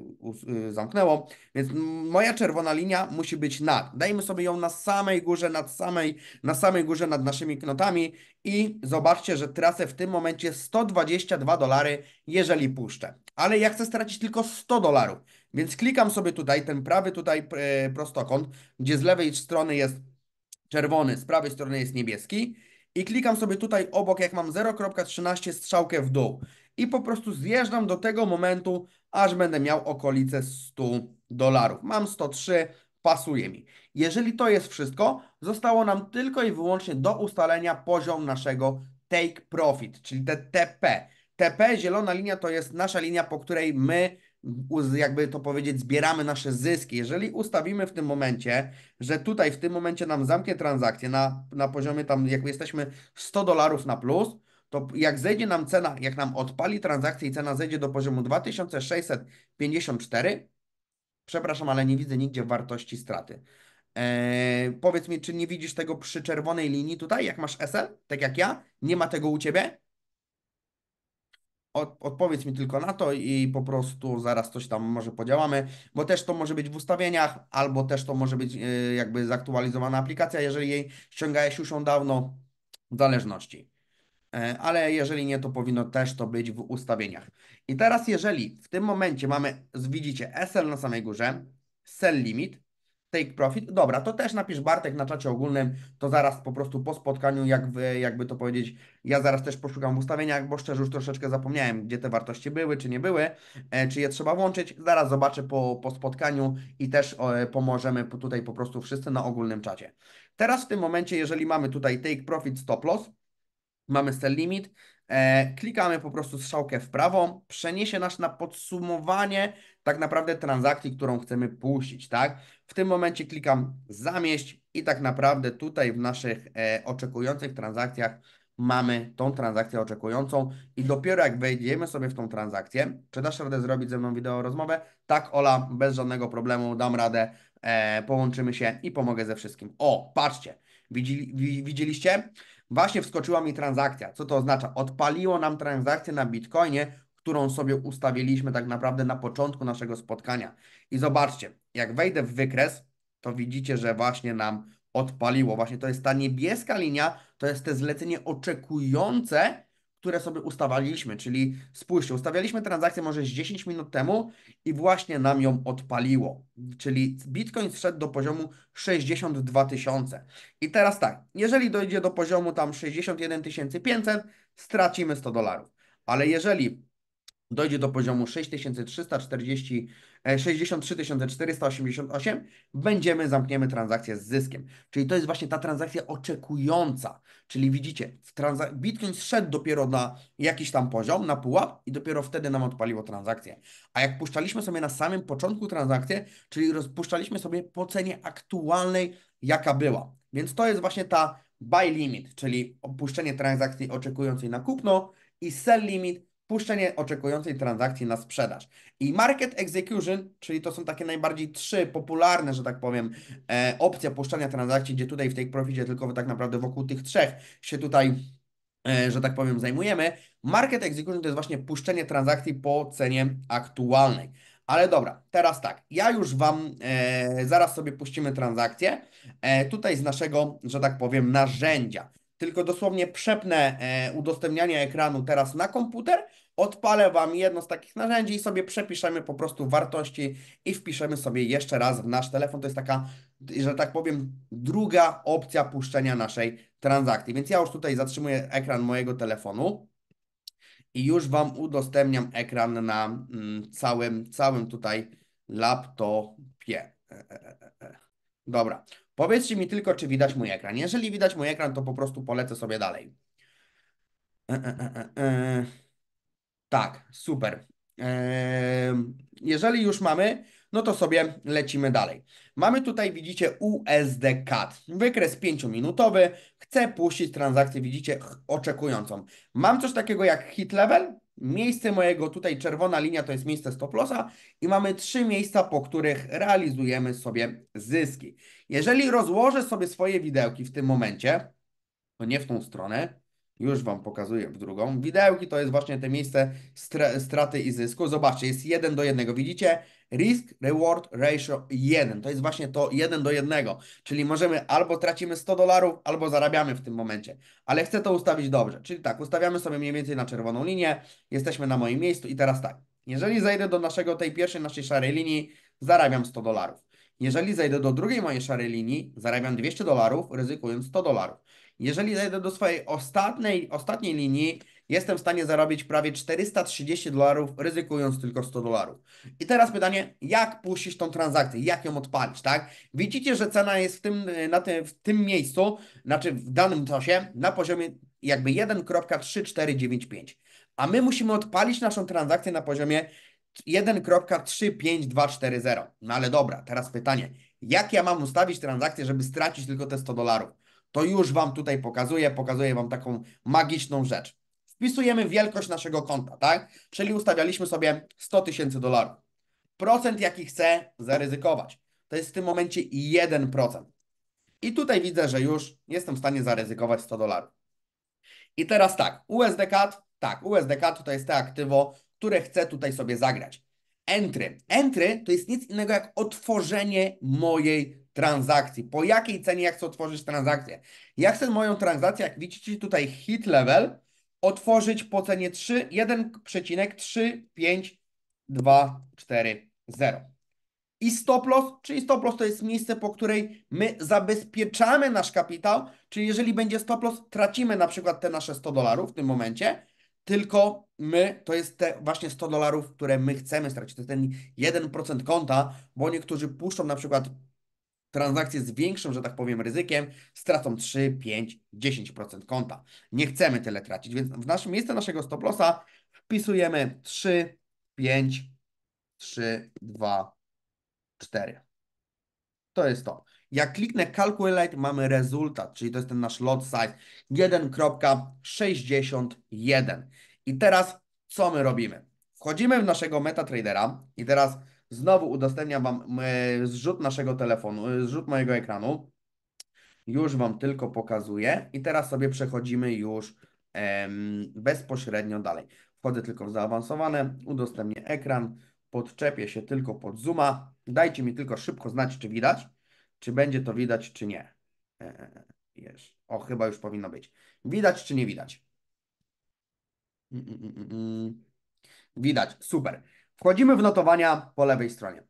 zamknęło. Więc moja czerwona linia musi być nad. Dajmy sobie ją na samej górze, nad samej, na samej górze nad naszymi knotami i zobaczcie, że tracę w tym momencie 122 dolary, jeżeli puszczę. Ale ja chcę stracić tylko 100 dolarów, więc klikam sobie tutaj ten prawy tutaj e, prostokąt, gdzie z lewej strony jest czerwony, z prawej strony jest niebieski i klikam sobie tutaj obok, jak mam 0.13 strzałkę w dół i po prostu zjeżdżam do tego momentu, aż będę miał okolice 100 dolarów. Mam 103, pasuje mi. Jeżeli to jest wszystko, zostało nam tylko i wyłącznie do ustalenia poziom naszego take profit, czyli te TP. TP, zielona linia, to jest nasza linia, po której my, jakby to powiedzieć, zbieramy nasze zyski. Jeżeli ustawimy w tym momencie, że tutaj w tym momencie nam zamknie transakcję na, na poziomie tam, jak jesteśmy 100 dolarów na plus, to jak zejdzie nam cena, jak nam odpali transakcję i cena zejdzie do poziomu 2654, przepraszam, ale nie widzę nigdzie wartości straty. Eee, powiedz mi, czy nie widzisz tego przy czerwonej linii tutaj, jak masz SL, tak jak ja? Nie ma tego u Ciebie? Od, odpowiedz mi tylko na to i po prostu zaraz coś tam może podziałamy, bo też to może być w ustawieniach, albo też to może być yy, jakby zaktualizowana aplikacja, jeżeli jej ściągałeś już ją dawno, w zależności. E, ale jeżeli nie, to powinno też to być w ustawieniach. I teraz jeżeli w tym momencie mamy, widzicie SL na samej górze, sell limit, take profit, dobra, to też napisz Bartek na czacie ogólnym, to zaraz po prostu po spotkaniu, jak, jakby to powiedzieć, ja zaraz też poszukam w ustawieniach, bo szczerze już troszeczkę zapomniałem, gdzie te wartości były, czy nie były, e, czy je trzeba włączyć, zaraz zobaczę po, po spotkaniu i też e, pomożemy tutaj po prostu wszyscy na ogólnym czacie. Teraz w tym momencie, jeżeli mamy tutaj take profit, stop loss, Mamy cel limit. E, klikamy po prostu strzałkę w prawo, przeniesie nas na podsumowanie tak naprawdę transakcji, którą chcemy puścić, tak? W tym momencie klikam zamieść i tak naprawdę tutaj w naszych e, oczekujących transakcjach mamy tą transakcję oczekującą i dopiero jak wejdziemy sobie w tą transakcję, czy dasz radę zrobić ze mną wideo rozmowę? Tak, Ola, bez żadnego problemu, dam radę, e, połączymy się i pomogę ze wszystkim. O, patrzcie, widzieli, widzieliście? Właśnie wskoczyła mi transakcja. Co to oznacza? Odpaliło nam transakcję na Bitcoinie, którą sobie ustawiliśmy tak naprawdę na początku naszego spotkania. I zobaczcie, jak wejdę w wykres, to widzicie, że właśnie nam odpaliło. Właśnie to jest ta niebieska linia, to jest te zlecenie oczekujące które sobie ustawaliśmy, czyli spójrzcie, ustawialiśmy transakcję może z 10 minut temu i właśnie nam ją odpaliło, czyli Bitcoin zszedł do poziomu 62 tysiące. I teraz tak, jeżeli dojdzie do poziomu tam 61 500, stracimy 100 dolarów, ale jeżeli dojdzie do poziomu 6340 63 e, 488, będziemy, zamkniemy transakcję z zyskiem. Czyli to jest właśnie ta transakcja oczekująca. Czyli widzicie, Bitcoin zszedł dopiero na jakiś tam poziom, na pułap i dopiero wtedy nam odpaliło transakcję. A jak puszczaliśmy sobie na samym początku transakcję, czyli rozpuszczaliśmy sobie po cenie aktualnej, jaka była. Więc to jest właśnie ta buy limit, czyli opuszczenie transakcji oczekującej na kupno i sell limit, puszczenie oczekującej transakcji na sprzedaż. I market execution, czyli to są takie najbardziej trzy popularne, że tak powiem, e, opcje puszczania transakcji, gdzie tutaj w tej proficie tylko tak naprawdę wokół tych trzech się tutaj e, że tak powiem, zajmujemy. Market execution to jest właśnie puszczenie transakcji po cenie aktualnej. Ale dobra, teraz tak, ja już Wam e, zaraz sobie puścimy transakcję e, tutaj z naszego, że tak powiem, narzędzia tylko dosłownie przepnę e, udostępnianie ekranu teraz na komputer, odpalę Wam jedno z takich narzędzi i sobie przepiszemy po prostu wartości i wpiszemy sobie jeszcze raz w nasz telefon. To jest taka, że tak powiem, druga opcja puszczenia naszej transakcji. Więc ja już tutaj zatrzymuję ekran mojego telefonu i już Wam udostępniam ekran na mm, całym, całym tutaj laptopie. E, e, Dobra, Powiedzcie mi tylko, czy widać mój ekran. Jeżeli widać mój ekran, to po prostu polecę sobie dalej. E, e, e, e, e. tak, super. Jeżeli już mamy, no to sobie lecimy dalej. Mamy tutaj, widzicie, USD CAD. Wykres 5-minutowy. Chcę puścić transakcję, widzicie, oczekującą. Mam coś takiego jak hit level, Miejsce mojego tutaj czerwona linia to jest miejsce stop lossa i mamy trzy miejsca, po których realizujemy sobie zyski. Jeżeli rozłożę sobie swoje widełki w tym momencie, to nie w tą stronę, już Wam pokazuję w drugą. Widełki to jest właśnie te miejsce straty i zysku. Zobaczcie, jest 1 do 1. Widzicie? Risk-reward ratio 1. To jest właśnie to 1 do 1. Czyli możemy albo tracimy 100 dolarów, albo zarabiamy w tym momencie. Ale chcę to ustawić dobrze. Czyli tak, ustawiamy sobie mniej więcej na czerwoną linię. Jesteśmy na moim miejscu i teraz tak. Jeżeli zejdę do naszego, tej pierwszej naszej szarej linii, zarabiam 100 dolarów. Jeżeli zejdę do drugiej mojej szarej linii, zarabiam 200 dolarów, ryzykując 100 dolarów. Jeżeli zajdę do swojej ostatniej, ostatniej linii, jestem w stanie zarobić prawie 430 dolarów, ryzykując tylko 100 dolarów. I teraz pytanie, jak puścić tą transakcję, jak ją odpalić, tak? Widzicie, że cena jest w tym, na tym, w tym miejscu, znaczy w danym czasie, na poziomie jakby 1.3495. A my musimy odpalić naszą transakcję na poziomie 1.35240. No ale dobra, teraz pytanie, jak ja mam ustawić transakcję, żeby stracić tylko te 100 dolarów? to już Wam tutaj pokazuję, pokazuję Wam taką magiczną rzecz. Wpisujemy wielkość naszego konta, tak? Czyli ustawialiśmy sobie 100 tysięcy dolarów. Procent, jaki chcę zaryzykować, to jest w tym momencie 1%. I tutaj widzę, że już jestem w stanie zaryzykować 100 dolarów. I teraz tak, USD tak, USD to jest te aktywo, które chcę tutaj sobie zagrać. Entry. Entry to jest nic innego jak otworzenie mojej transakcji. Po jakiej cenie ja chcę otworzyć transakcję? Ja chcę moją transakcję, jak widzicie tutaj hit level, otworzyć po cenie 1,35240. I stop loss, czyli stop loss to jest miejsce, po której my zabezpieczamy nasz kapitał, czyli jeżeli będzie stop loss, tracimy na przykład te nasze 100 dolarów w tym momencie, tylko my, to jest te właśnie 100 dolarów, które my chcemy stracić, to jest ten 1% konta, bo niektórzy puszczą na przykład transakcje z większym, że tak powiem, ryzykiem stracą 3, 5, 10% konta. Nie chcemy tyle tracić, więc w naszym miejsce naszego stop lossa wpisujemy 3, 5, 3, 2, 4. To jest to. Jak kliknę calculate, mamy rezultat, czyli to jest ten nasz lot size 1.61. I teraz co my robimy? Wchodzimy w naszego MetaTradera i teraz Znowu udostępniam Wam e, zrzut naszego telefonu, e, zrzut mojego ekranu. Już Wam tylko pokazuję i teraz sobie przechodzimy już em, bezpośrednio dalej. Wchodzę tylko w zaawansowane, udostępnię ekran, podczepię się tylko pod Zooma. Dajcie mi tylko szybko znać, czy widać, czy będzie to widać, czy nie. E, O, chyba już powinno być. Widać, czy nie widać? Mm, mm, mm, widać, super. Wchodzimy w notowania po lewej stronie.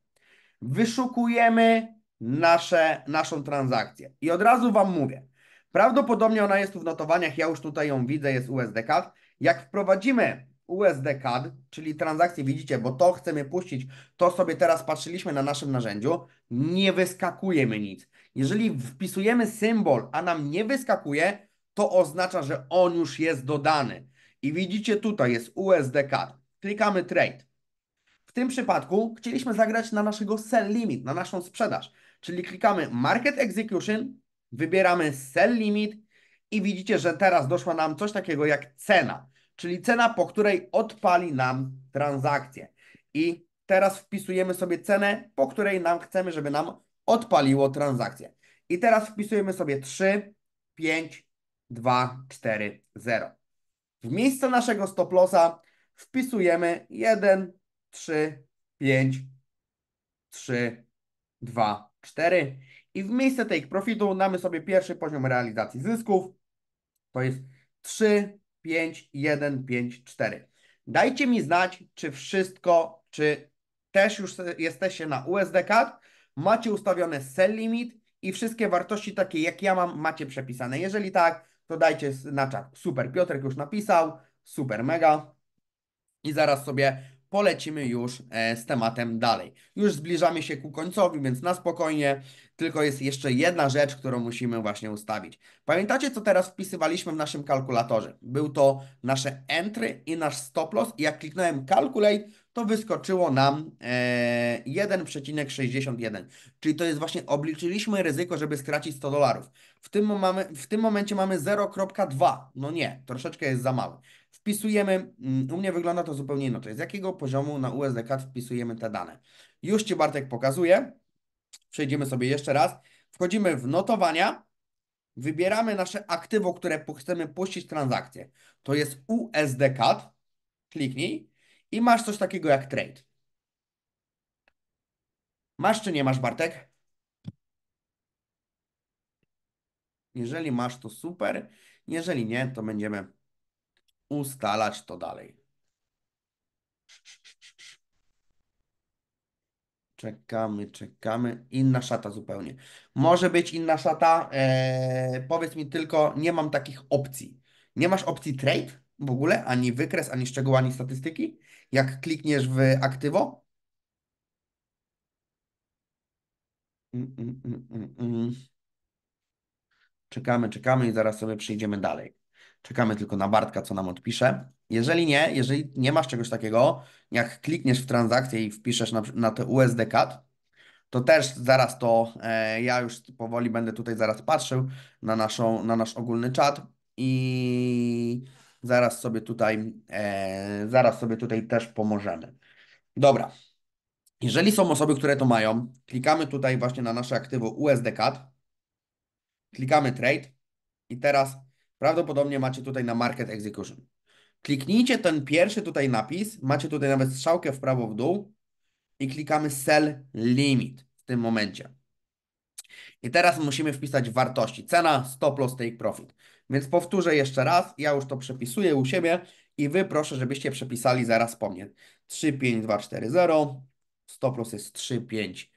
Wyszukujemy nasze, naszą transakcję. I od razu Wam mówię, prawdopodobnie ona jest tu w notowaniach, ja już tutaj ją widzę, jest USD CAD. Jak wprowadzimy USD CAD, czyli transakcję widzicie, bo to chcemy puścić, to sobie teraz patrzyliśmy na naszym narzędziu, nie wyskakujemy nic. Jeżeli wpisujemy symbol, a nam nie wyskakuje, to oznacza, że on już jest dodany. I widzicie tutaj jest USD CAD. Klikamy trade tym przypadku chcieliśmy zagrać na naszego sell limit, na naszą sprzedaż. Czyli klikamy Market Execution, wybieramy sell limit i widzicie, że teraz doszła nam coś takiego jak cena, czyli cena, po której odpali nam transakcję. I teraz wpisujemy sobie cenę, po której nam chcemy, żeby nam odpaliło transakcję. I teraz wpisujemy sobie 3, 5, 2, 4, 0. W miejsce naszego stop lossa wpisujemy 1, 3, 5, 3, 2, 4. I w miejsce take profitu damy sobie pierwszy poziom realizacji zysków. To jest 3, 5, 1, 5, 4. Dajcie mi znać, czy wszystko, czy też już jesteście na USD macie ustawione sell limit i wszystkie wartości takie jak ja mam, macie przepisane. Jeżeli tak, to dajcie na czat. Super, Piotrek już napisał, super, mega. I zaraz sobie polecimy już e, z tematem dalej. Już zbliżamy się ku końcowi, więc na spokojnie, tylko jest jeszcze jedna rzecz, którą musimy właśnie ustawić. Pamiętacie, co teraz wpisywaliśmy w naszym kalkulatorze? Był to nasze entry i nasz stop loss. I jak kliknąłem calculate, to wyskoczyło nam 1,61. E, Czyli to jest właśnie, obliczyliśmy ryzyko, żeby stracić 100 dolarów. W tym, mamy, w tym momencie mamy 0.2. No nie, troszeczkę jest za mały. Wpisujemy, mm, u mnie wygląda to zupełnie inaczej. Z jakiego poziomu na USDK wpisujemy te dane? Już Ci Bartek pokazuje. Przejdziemy sobie jeszcze raz. Wchodzimy w notowania. Wybieramy nasze aktywo, które chcemy puścić transakcję. To jest USDK. Kliknij i masz coś takiego jak trade. Masz czy nie masz, Bartek? Jeżeli masz, to super. Jeżeli nie, to będziemy ustalać to dalej. Czekamy, czekamy. Inna szata zupełnie. Może być inna szata. Eee, powiedz mi tylko, nie mam takich opcji. Nie masz opcji trade w ogóle? Ani wykres, ani szczegół, ani statystyki? Jak klikniesz w aktywo? Mm, mm, mm, mm. mm. Czekamy, czekamy i zaraz sobie przyjdziemy dalej. Czekamy tylko na Bartka, co nam odpisze. Jeżeli nie, jeżeli nie masz czegoś takiego, jak klikniesz w transakcję i wpiszesz na, na te USD CAD, to też zaraz to e, ja już powoli będę tutaj zaraz patrzył na, naszą, na nasz ogólny czat i zaraz sobie tutaj e, zaraz sobie tutaj też pomożemy. Dobra. Jeżeli są osoby, które to mają, klikamy tutaj właśnie na nasze aktywo USD CAD. Klikamy trade i teraz prawdopodobnie macie tutaj na market execution. Kliknijcie ten pierwszy tutaj napis, macie tutaj nawet strzałkę w prawo w dół i klikamy sell limit w tym momencie. I teraz musimy wpisać wartości. Cena, stop loss, take profit. Więc powtórzę jeszcze raz, ja już to przepisuję u siebie i Wy proszę, żebyście przepisali zaraz po mnie. 35240, stop loss jest 3,5.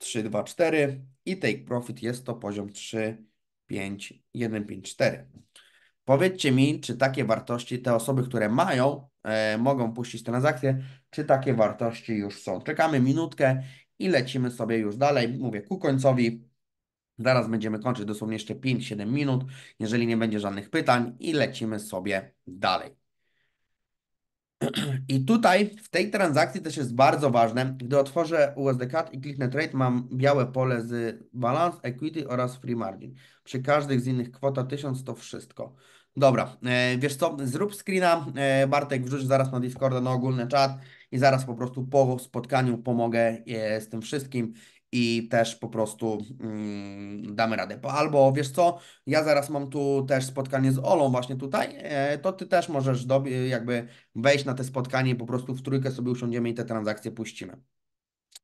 3, 2, 4 i take profit jest to poziom 3, 5, 1, 5, 4. Powiedzcie mi, czy takie wartości, te osoby, które mają, e, mogą puścić transakcję, czy takie wartości już są. Czekamy minutkę i lecimy sobie już dalej. Mówię ku końcowi. Zaraz będziemy kończyć dosłownie jeszcze 5-7 minut, jeżeli nie będzie żadnych pytań i lecimy sobie dalej. I tutaj w tej transakcji też jest bardzo ważne, gdy otworzę USDCAT i kliknę trade, mam białe pole z balance, equity oraz free margin. Przy każdych z innych kwota 1000 to wszystko. Dobra, e, wiesz co, zrób screena, e, Bartek wrzuć zaraz na Discorda na ogólny czat i zaraz po prostu po spotkaniu pomogę e, z tym wszystkim i też po prostu mm, damy radę. Bo albo wiesz co, ja zaraz mam tu też spotkanie z Olą właśnie tutaj, e, to ty też możesz do, jakby wejść na te spotkanie i po prostu w trójkę sobie usiądziemy i te transakcje puścimy.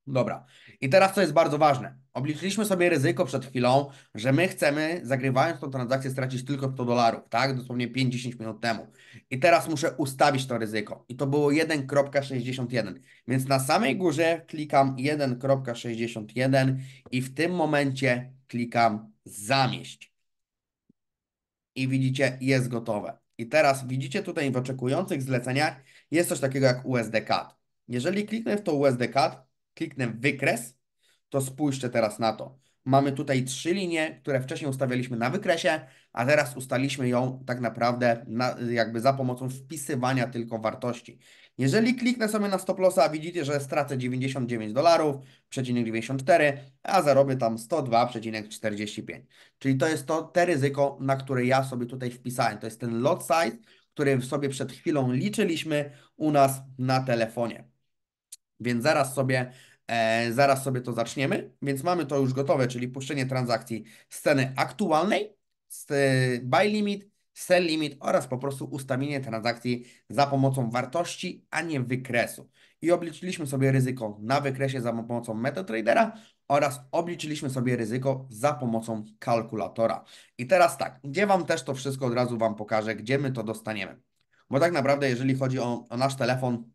Dobra. I teraz co jest bardzo ważne. Obliczyliśmy sobie ryzyko przed chwilą, że my chcemy, zagrywając tą transakcję, stracić tylko 100 dolarów, tak? Dosłownie 5-10 minut temu. I teraz muszę ustawić to ryzyko. I to było 1.61. Więc na samej górze klikam 1.61 i w tym momencie klikam zamieść. I widzicie, jest gotowe. I teraz widzicie tutaj w oczekujących zleceniach jest coś takiego jak USD CAD. Jeżeli kliknę w to USD CAD, kliknę wykres, to spójrzcie teraz na to. Mamy tutaj trzy linie, które wcześniej ustawialiśmy na wykresie, a teraz ustaliśmy ją tak naprawdę na, jakby za pomocą wpisywania tylko wartości. Jeżeli kliknę sobie na stop lossa, widzicie, że stracę 99 dolarów, 94, a zarobię tam 102,45. Czyli to jest to te ryzyko, na które ja sobie tutaj wpisałem. To jest ten lot size, który sobie przed chwilą liczyliśmy u nas na telefonie. Więc zaraz sobie E, zaraz sobie to zaczniemy, więc mamy to już gotowe, czyli puszczenie transakcji z ceny aktualnej, z e, buy limit, sell limit oraz po prostu ustawienie transakcji za pomocą wartości, a nie wykresu. I obliczyliśmy sobie ryzyko na wykresie za pomocą MetaTradera oraz obliczyliśmy sobie ryzyko za pomocą kalkulatora. I teraz tak, gdzie Wam też to wszystko od razu Wam pokażę, gdzie my to dostaniemy. Bo tak naprawdę, jeżeli chodzi o, o nasz telefon,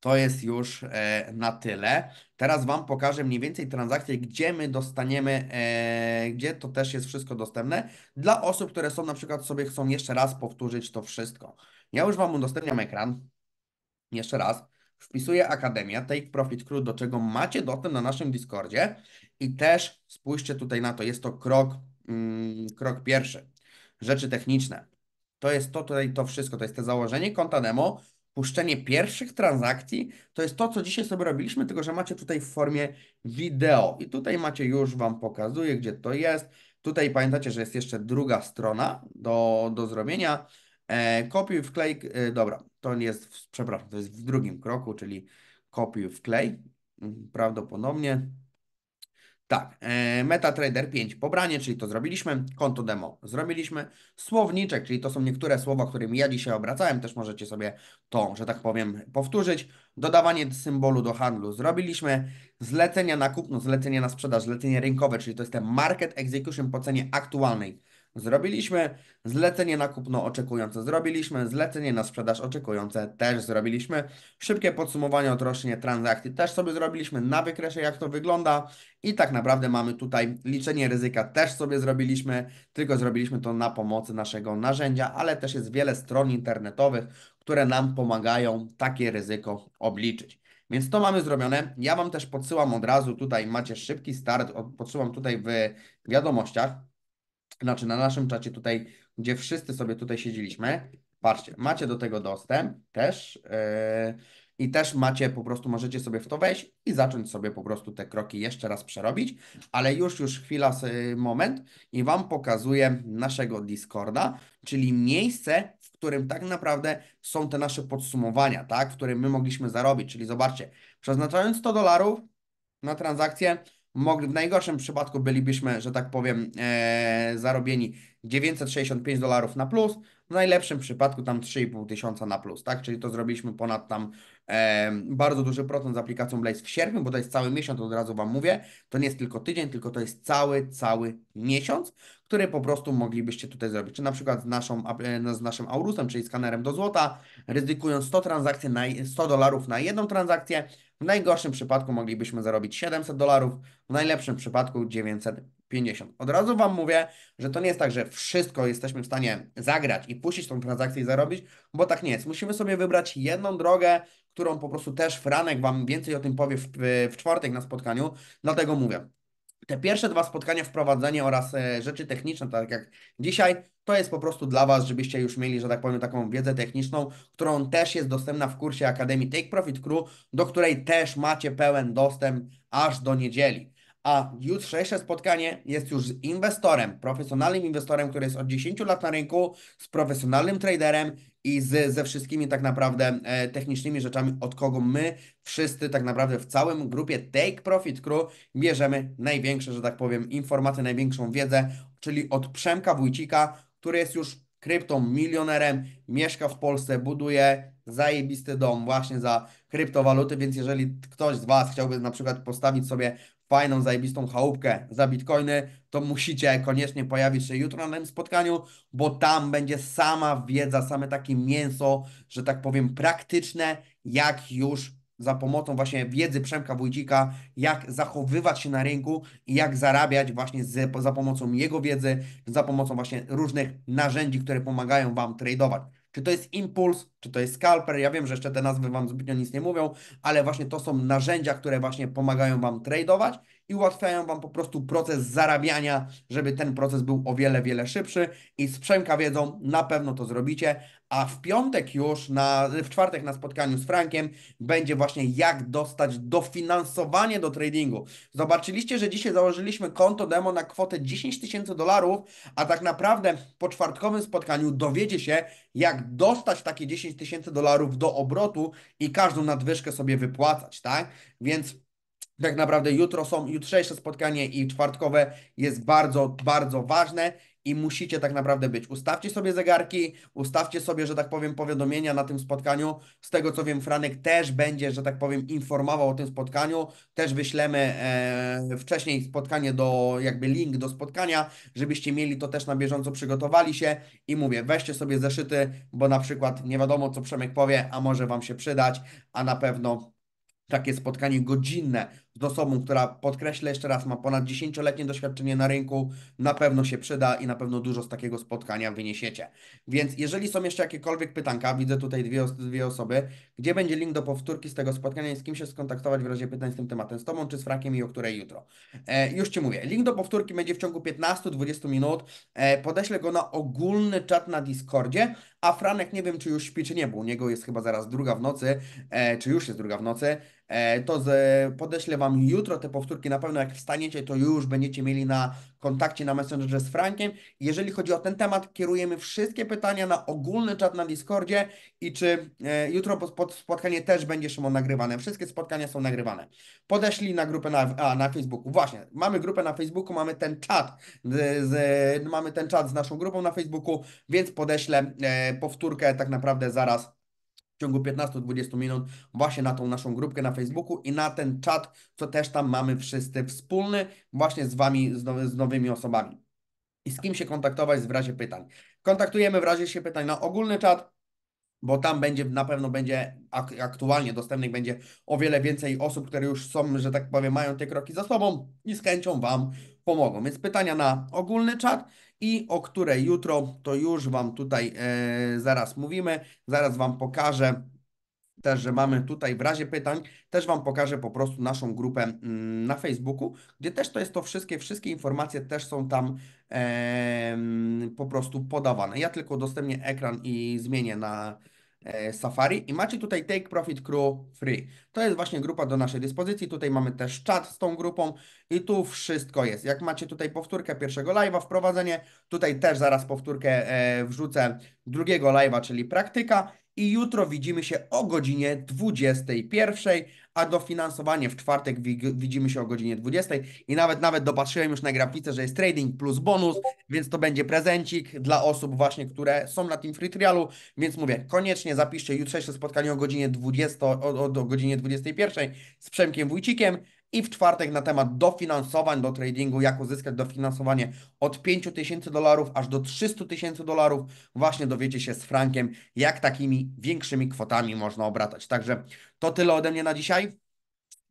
to jest już e, na tyle. Teraz Wam pokażę mniej więcej transakcje, gdzie my dostaniemy, e, gdzie to też jest wszystko dostępne dla osób, które są na przykład sobie chcą jeszcze raz powtórzyć to wszystko. Ja już Wam udostępniam ekran. Jeszcze raz. Wpisuję Akademia, Take Profit Crew, do czego macie dostęp na naszym Discordzie i też spójrzcie tutaj na to. Jest to krok, mm, krok pierwszy. Rzeczy techniczne. To jest to tutaj, to wszystko. To jest te założenie konta demo, puszczenie pierwszych transakcji to jest to, co dzisiaj sobie robiliśmy, tylko że macie tutaj w formie wideo. I tutaj macie już Wam pokazuję, gdzie to jest. Tutaj pamiętacie, że jest jeszcze druga strona do, do zrobienia. E, kopiuj, wklej, e, dobra, to jest, w, przepraszam, to jest w drugim kroku, czyli kopiuj, wklej, prawdopodobnie. Tak, e, MetaTrader 5 pobranie, czyli to zrobiliśmy, konto demo zrobiliśmy, słowniczek, czyli to są niektóre słowa, którymi ja dzisiaj obracałem, też możecie sobie to, że tak powiem, powtórzyć. Dodawanie symbolu do handlu zrobiliśmy, zlecenia na kupno, zlecenie na sprzedaż, zlecenie rynkowe, czyli to jest ten market execution po cenie aktualnej zrobiliśmy, zlecenie na kupno oczekujące zrobiliśmy, zlecenie na sprzedaż oczekujące też zrobiliśmy, szybkie podsumowanie odrocznie transakcji też sobie zrobiliśmy na wykresie jak to wygląda i tak naprawdę mamy tutaj liczenie ryzyka też sobie zrobiliśmy, tylko zrobiliśmy to na pomocy naszego narzędzia, ale też jest wiele stron internetowych, które nam pomagają takie ryzyko obliczyć. Więc to mamy zrobione. Ja Wam też podsyłam od razu tutaj, macie szybki start, podsyłam tutaj w wiadomościach znaczy na naszym czacie tutaj, gdzie wszyscy sobie tutaj siedzieliśmy, patrzcie, macie do tego dostęp też yy, i też macie, po prostu możecie sobie w to wejść i zacząć sobie po prostu te kroki jeszcze raz przerobić, ale już, już chwila, moment i Wam pokazuję naszego Discorda, czyli miejsce, w którym tak naprawdę są te nasze podsumowania, tak, w którym my mogliśmy zarobić, czyli zobaczcie, przeznaczając 100 dolarów na transakcję, Mogli, w najgorszym przypadku bylibyśmy, że tak powiem, e, zarobieni 965 dolarów na plus, w najlepszym przypadku tam 3,5 tysiąca na plus, tak? Czyli to zrobiliśmy ponad tam e, bardzo duży procent z aplikacją Blaze w sierpniu, bo to jest cały miesiąc, od razu Wam mówię. To nie jest tylko tydzień, tylko to jest cały, cały miesiąc, który po prostu moglibyście tutaj zrobić. Czy na przykład z, naszą, e, no z naszym Aurusem, czyli skanerem do złota, ryzykując 100 transakcji na 100 dolarów na jedną transakcję, w najgorszym przypadku moglibyśmy zarobić 700 dolarów, w najlepszym przypadku 900 50. Od razu Wam mówię, że to nie jest tak, że wszystko jesteśmy w stanie zagrać i puścić tą transakcję i zarobić, bo tak nie jest. Musimy sobie wybrać jedną drogę, którą po prostu też Franek Wam więcej o tym powie w, w czwartek na spotkaniu, dlatego mówię. Te pierwsze dwa spotkania, wprowadzenie oraz e, rzeczy techniczne, tak jak dzisiaj, to jest po prostu dla Was, żebyście już mieli, że tak powiem, taką wiedzę techniczną, którą też jest dostępna w kursie Akademii Take Profit Crew, do której też macie pełen dostęp aż do niedzieli a jutrzejsze spotkanie jest już z inwestorem, profesjonalnym inwestorem, który jest od 10 lat na rynku, z profesjonalnym traderem i z, ze wszystkimi tak naprawdę e, technicznymi rzeczami, od kogo my wszyscy tak naprawdę w całym grupie Take Profit Crew bierzemy największe, że tak powiem, informacje, największą wiedzę, czyli od Przemka Wójcika, który jest już kryptomilionerem, milionerem, mieszka w Polsce, buduje zajebisty dom właśnie za kryptowaluty, więc jeżeli ktoś z Was chciałby na przykład postawić sobie fajną, zajebistą chałupkę za bitcoiny, to musicie koniecznie pojawić się jutro na tym spotkaniu, bo tam będzie sama wiedza, same takie mięso, że tak powiem, praktyczne, jak już za pomocą właśnie wiedzy Przemka Wójcika, jak zachowywać się na rynku i jak zarabiać właśnie z, za pomocą jego wiedzy, za pomocą właśnie różnych narzędzi, które pomagają Wam tradować. Czy to jest impuls, czy to jest scalper? Ja wiem, że jeszcze te nazwy Wam zbytnio nic nie mówią, ale właśnie to są narzędzia, które właśnie pomagają Wam tradeować i ułatwiają Wam po prostu proces zarabiania, żeby ten proces był o wiele, wiele szybszy i z Przemka wiedzą, na pewno to zrobicie, a w piątek już, na, w czwartek na spotkaniu z Frankiem będzie właśnie jak dostać dofinansowanie do tradingu. Zobaczyliście, że dzisiaj założyliśmy konto demo na kwotę 10 tysięcy dolarów, a tak naprawdę po czwartkowym spotkaniu dowiecie się, jak dostać takie 10 tysięcy dolarów do obrotu i każdą nadwyżkę sobie wypłacać, tak? Więc tak naprawdę jutro są, jutrzejsze spotkanie i czwartkowe jest bardzo, bardzo ważne i musicie tak naprawdę być. Ustawcie sobie zegarki, ustawcie sobie, że tak powiem, powiadomienia na tym spotkaniu. Z tego co wiem, Franek też będzie, że tak powiem, informował o tym spotkaniu. Też wyślemy e, wcześniej spotkanie do, jakby link do spotkania, żebyście mieli to też na bieżąco, przygotowali się i mówię, weźcie sobie zeszyty, bo na przykład nie wiadomo, co Przemek powie, a może Wam się przydać, a na pewno takie spotkanie godzinne z osobą, która podkreślę jeszcze raz, ma ponad 10-letnie doświadczenie na rynku, na pewno się przyda i na pewno dużo z takiego spotkania wyniesiecie. Więc jeżeli są jeszcze jakiekolwiek pytanka, widzę tutaj dwie, dwie osoby, gdzie będzie link do powtórki z tego spotkania i z kim się skontaktować w razie pytań z tym tematem, z Tobą czy z Frankiem i o której jutro. E, już Ci mówię, link do powtórki będzie w ciągu 15-20 minut, e, podeślę go na ogólny czat na Discordzie, a Franek nie wiem, czy już śpi, czy nie, bo u niego jest chyba zaraz druga w nocy, e, czy już jest druga w nocy, e, to z, podeślę Wam jutro te powtórki, na pewno jak wstaniecie, to już będziecie mieli na kontakcie na Messengerze z Frankiem. Jeżeli chodzi o ten temat, kierujemy wszystkie pytania na ogólny czat na Discordzie i czy e, jutro spotkanie też będzie Szymon nagrywane. Wszystkie spotkania są nagrywane. Podeszli na grupę na, a, na Facebooku. Właśnie, mamy grupę na Facebooku, mamy ten czat, z, z, mamy ten czat z naszą grupą na Facebooku, więc podeślę e, powtórkę tak naprawdę zaraz w ciągu 15-20 minut właśnie na tą naszą grupkę na Facebooku i na ten czat, co też tam mamy wszyscy wspólny, właśnie z Wami, z, z nowymi osobami. I z kim się kontaktować w razie pytań. Kontaktujemy w razie się pytań na ogólny czat, bo tam będzie na pewno będzie aktualnie dostępnych będzie o wiele więcej osób, które już są, że tak powiem, mają te kroki za sobą i z chęcią Wam pomogą. Więc pytania na ogólny czat i o której jutro, to już Wam tutaj e, zaraz mówimy, zaraz Wam pokażę też, że mamy tutaj w razie pytań, też Wam pokażę po prostu naszą grupę mm, na Facebooku, gdzie też to jest to wszystkie, wszystkie informacje też są tam e, po prostu podawane. Ja tylko udostępnię ekran i zmienię na, E, Safari i macie tutaj Take Profit Crew Free. To jest właśnie grupa do naszej dyspozycji. Tutaj mamy też czat z tą grupą i tu wszystko jest. Jak macie tutaj powtórkę pierwszego live'a, wprowadzenie, tutaj też zaraz powtórkę e, wrzucę drugiego live'a, czyli praktyka i jutro widzimy się o godzinie 21, a dofinansowanie w czwartek widzimy się o godzinie 20 i nawet nawet dopatrzyłem już na grafice, że jest trading plus bonus, więc to będzie prezencik dla osób właśnie, które są na tym free trialu, więc mówię, koniecznie zapiszcie jutrzejsze spotkanie o godzinie 20, o, o, o godzinie 21 z Przemkiem Wójcikiem, i w czwartek na temat dofinansowań do tradingu, jak uzyskać dofinansowanie od 5 tysięcy dolarów aż do 300 tysięcy dolarów. Właśnie dowiecie się z Frankiem, jak takimi większymi kwotami można obratać. Także to tyle ode mnie na dzisiaj.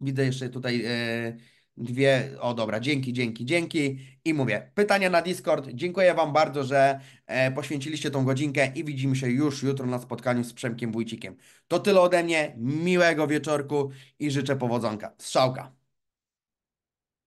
Widzę jeszcze tutaj yy, dwie. O dobra, dzięki, dzięki, dzięki. I mówię, pytania na Discord. Dziękuję Wam bardzo, że e, poświęciliście tą godzinkę i widzimy się już jutro na spotkaniu z Przemkiem Wójcikiem. To tyle ode mnie. Miłego wieczorku i życzę powodzonka. Strzałka.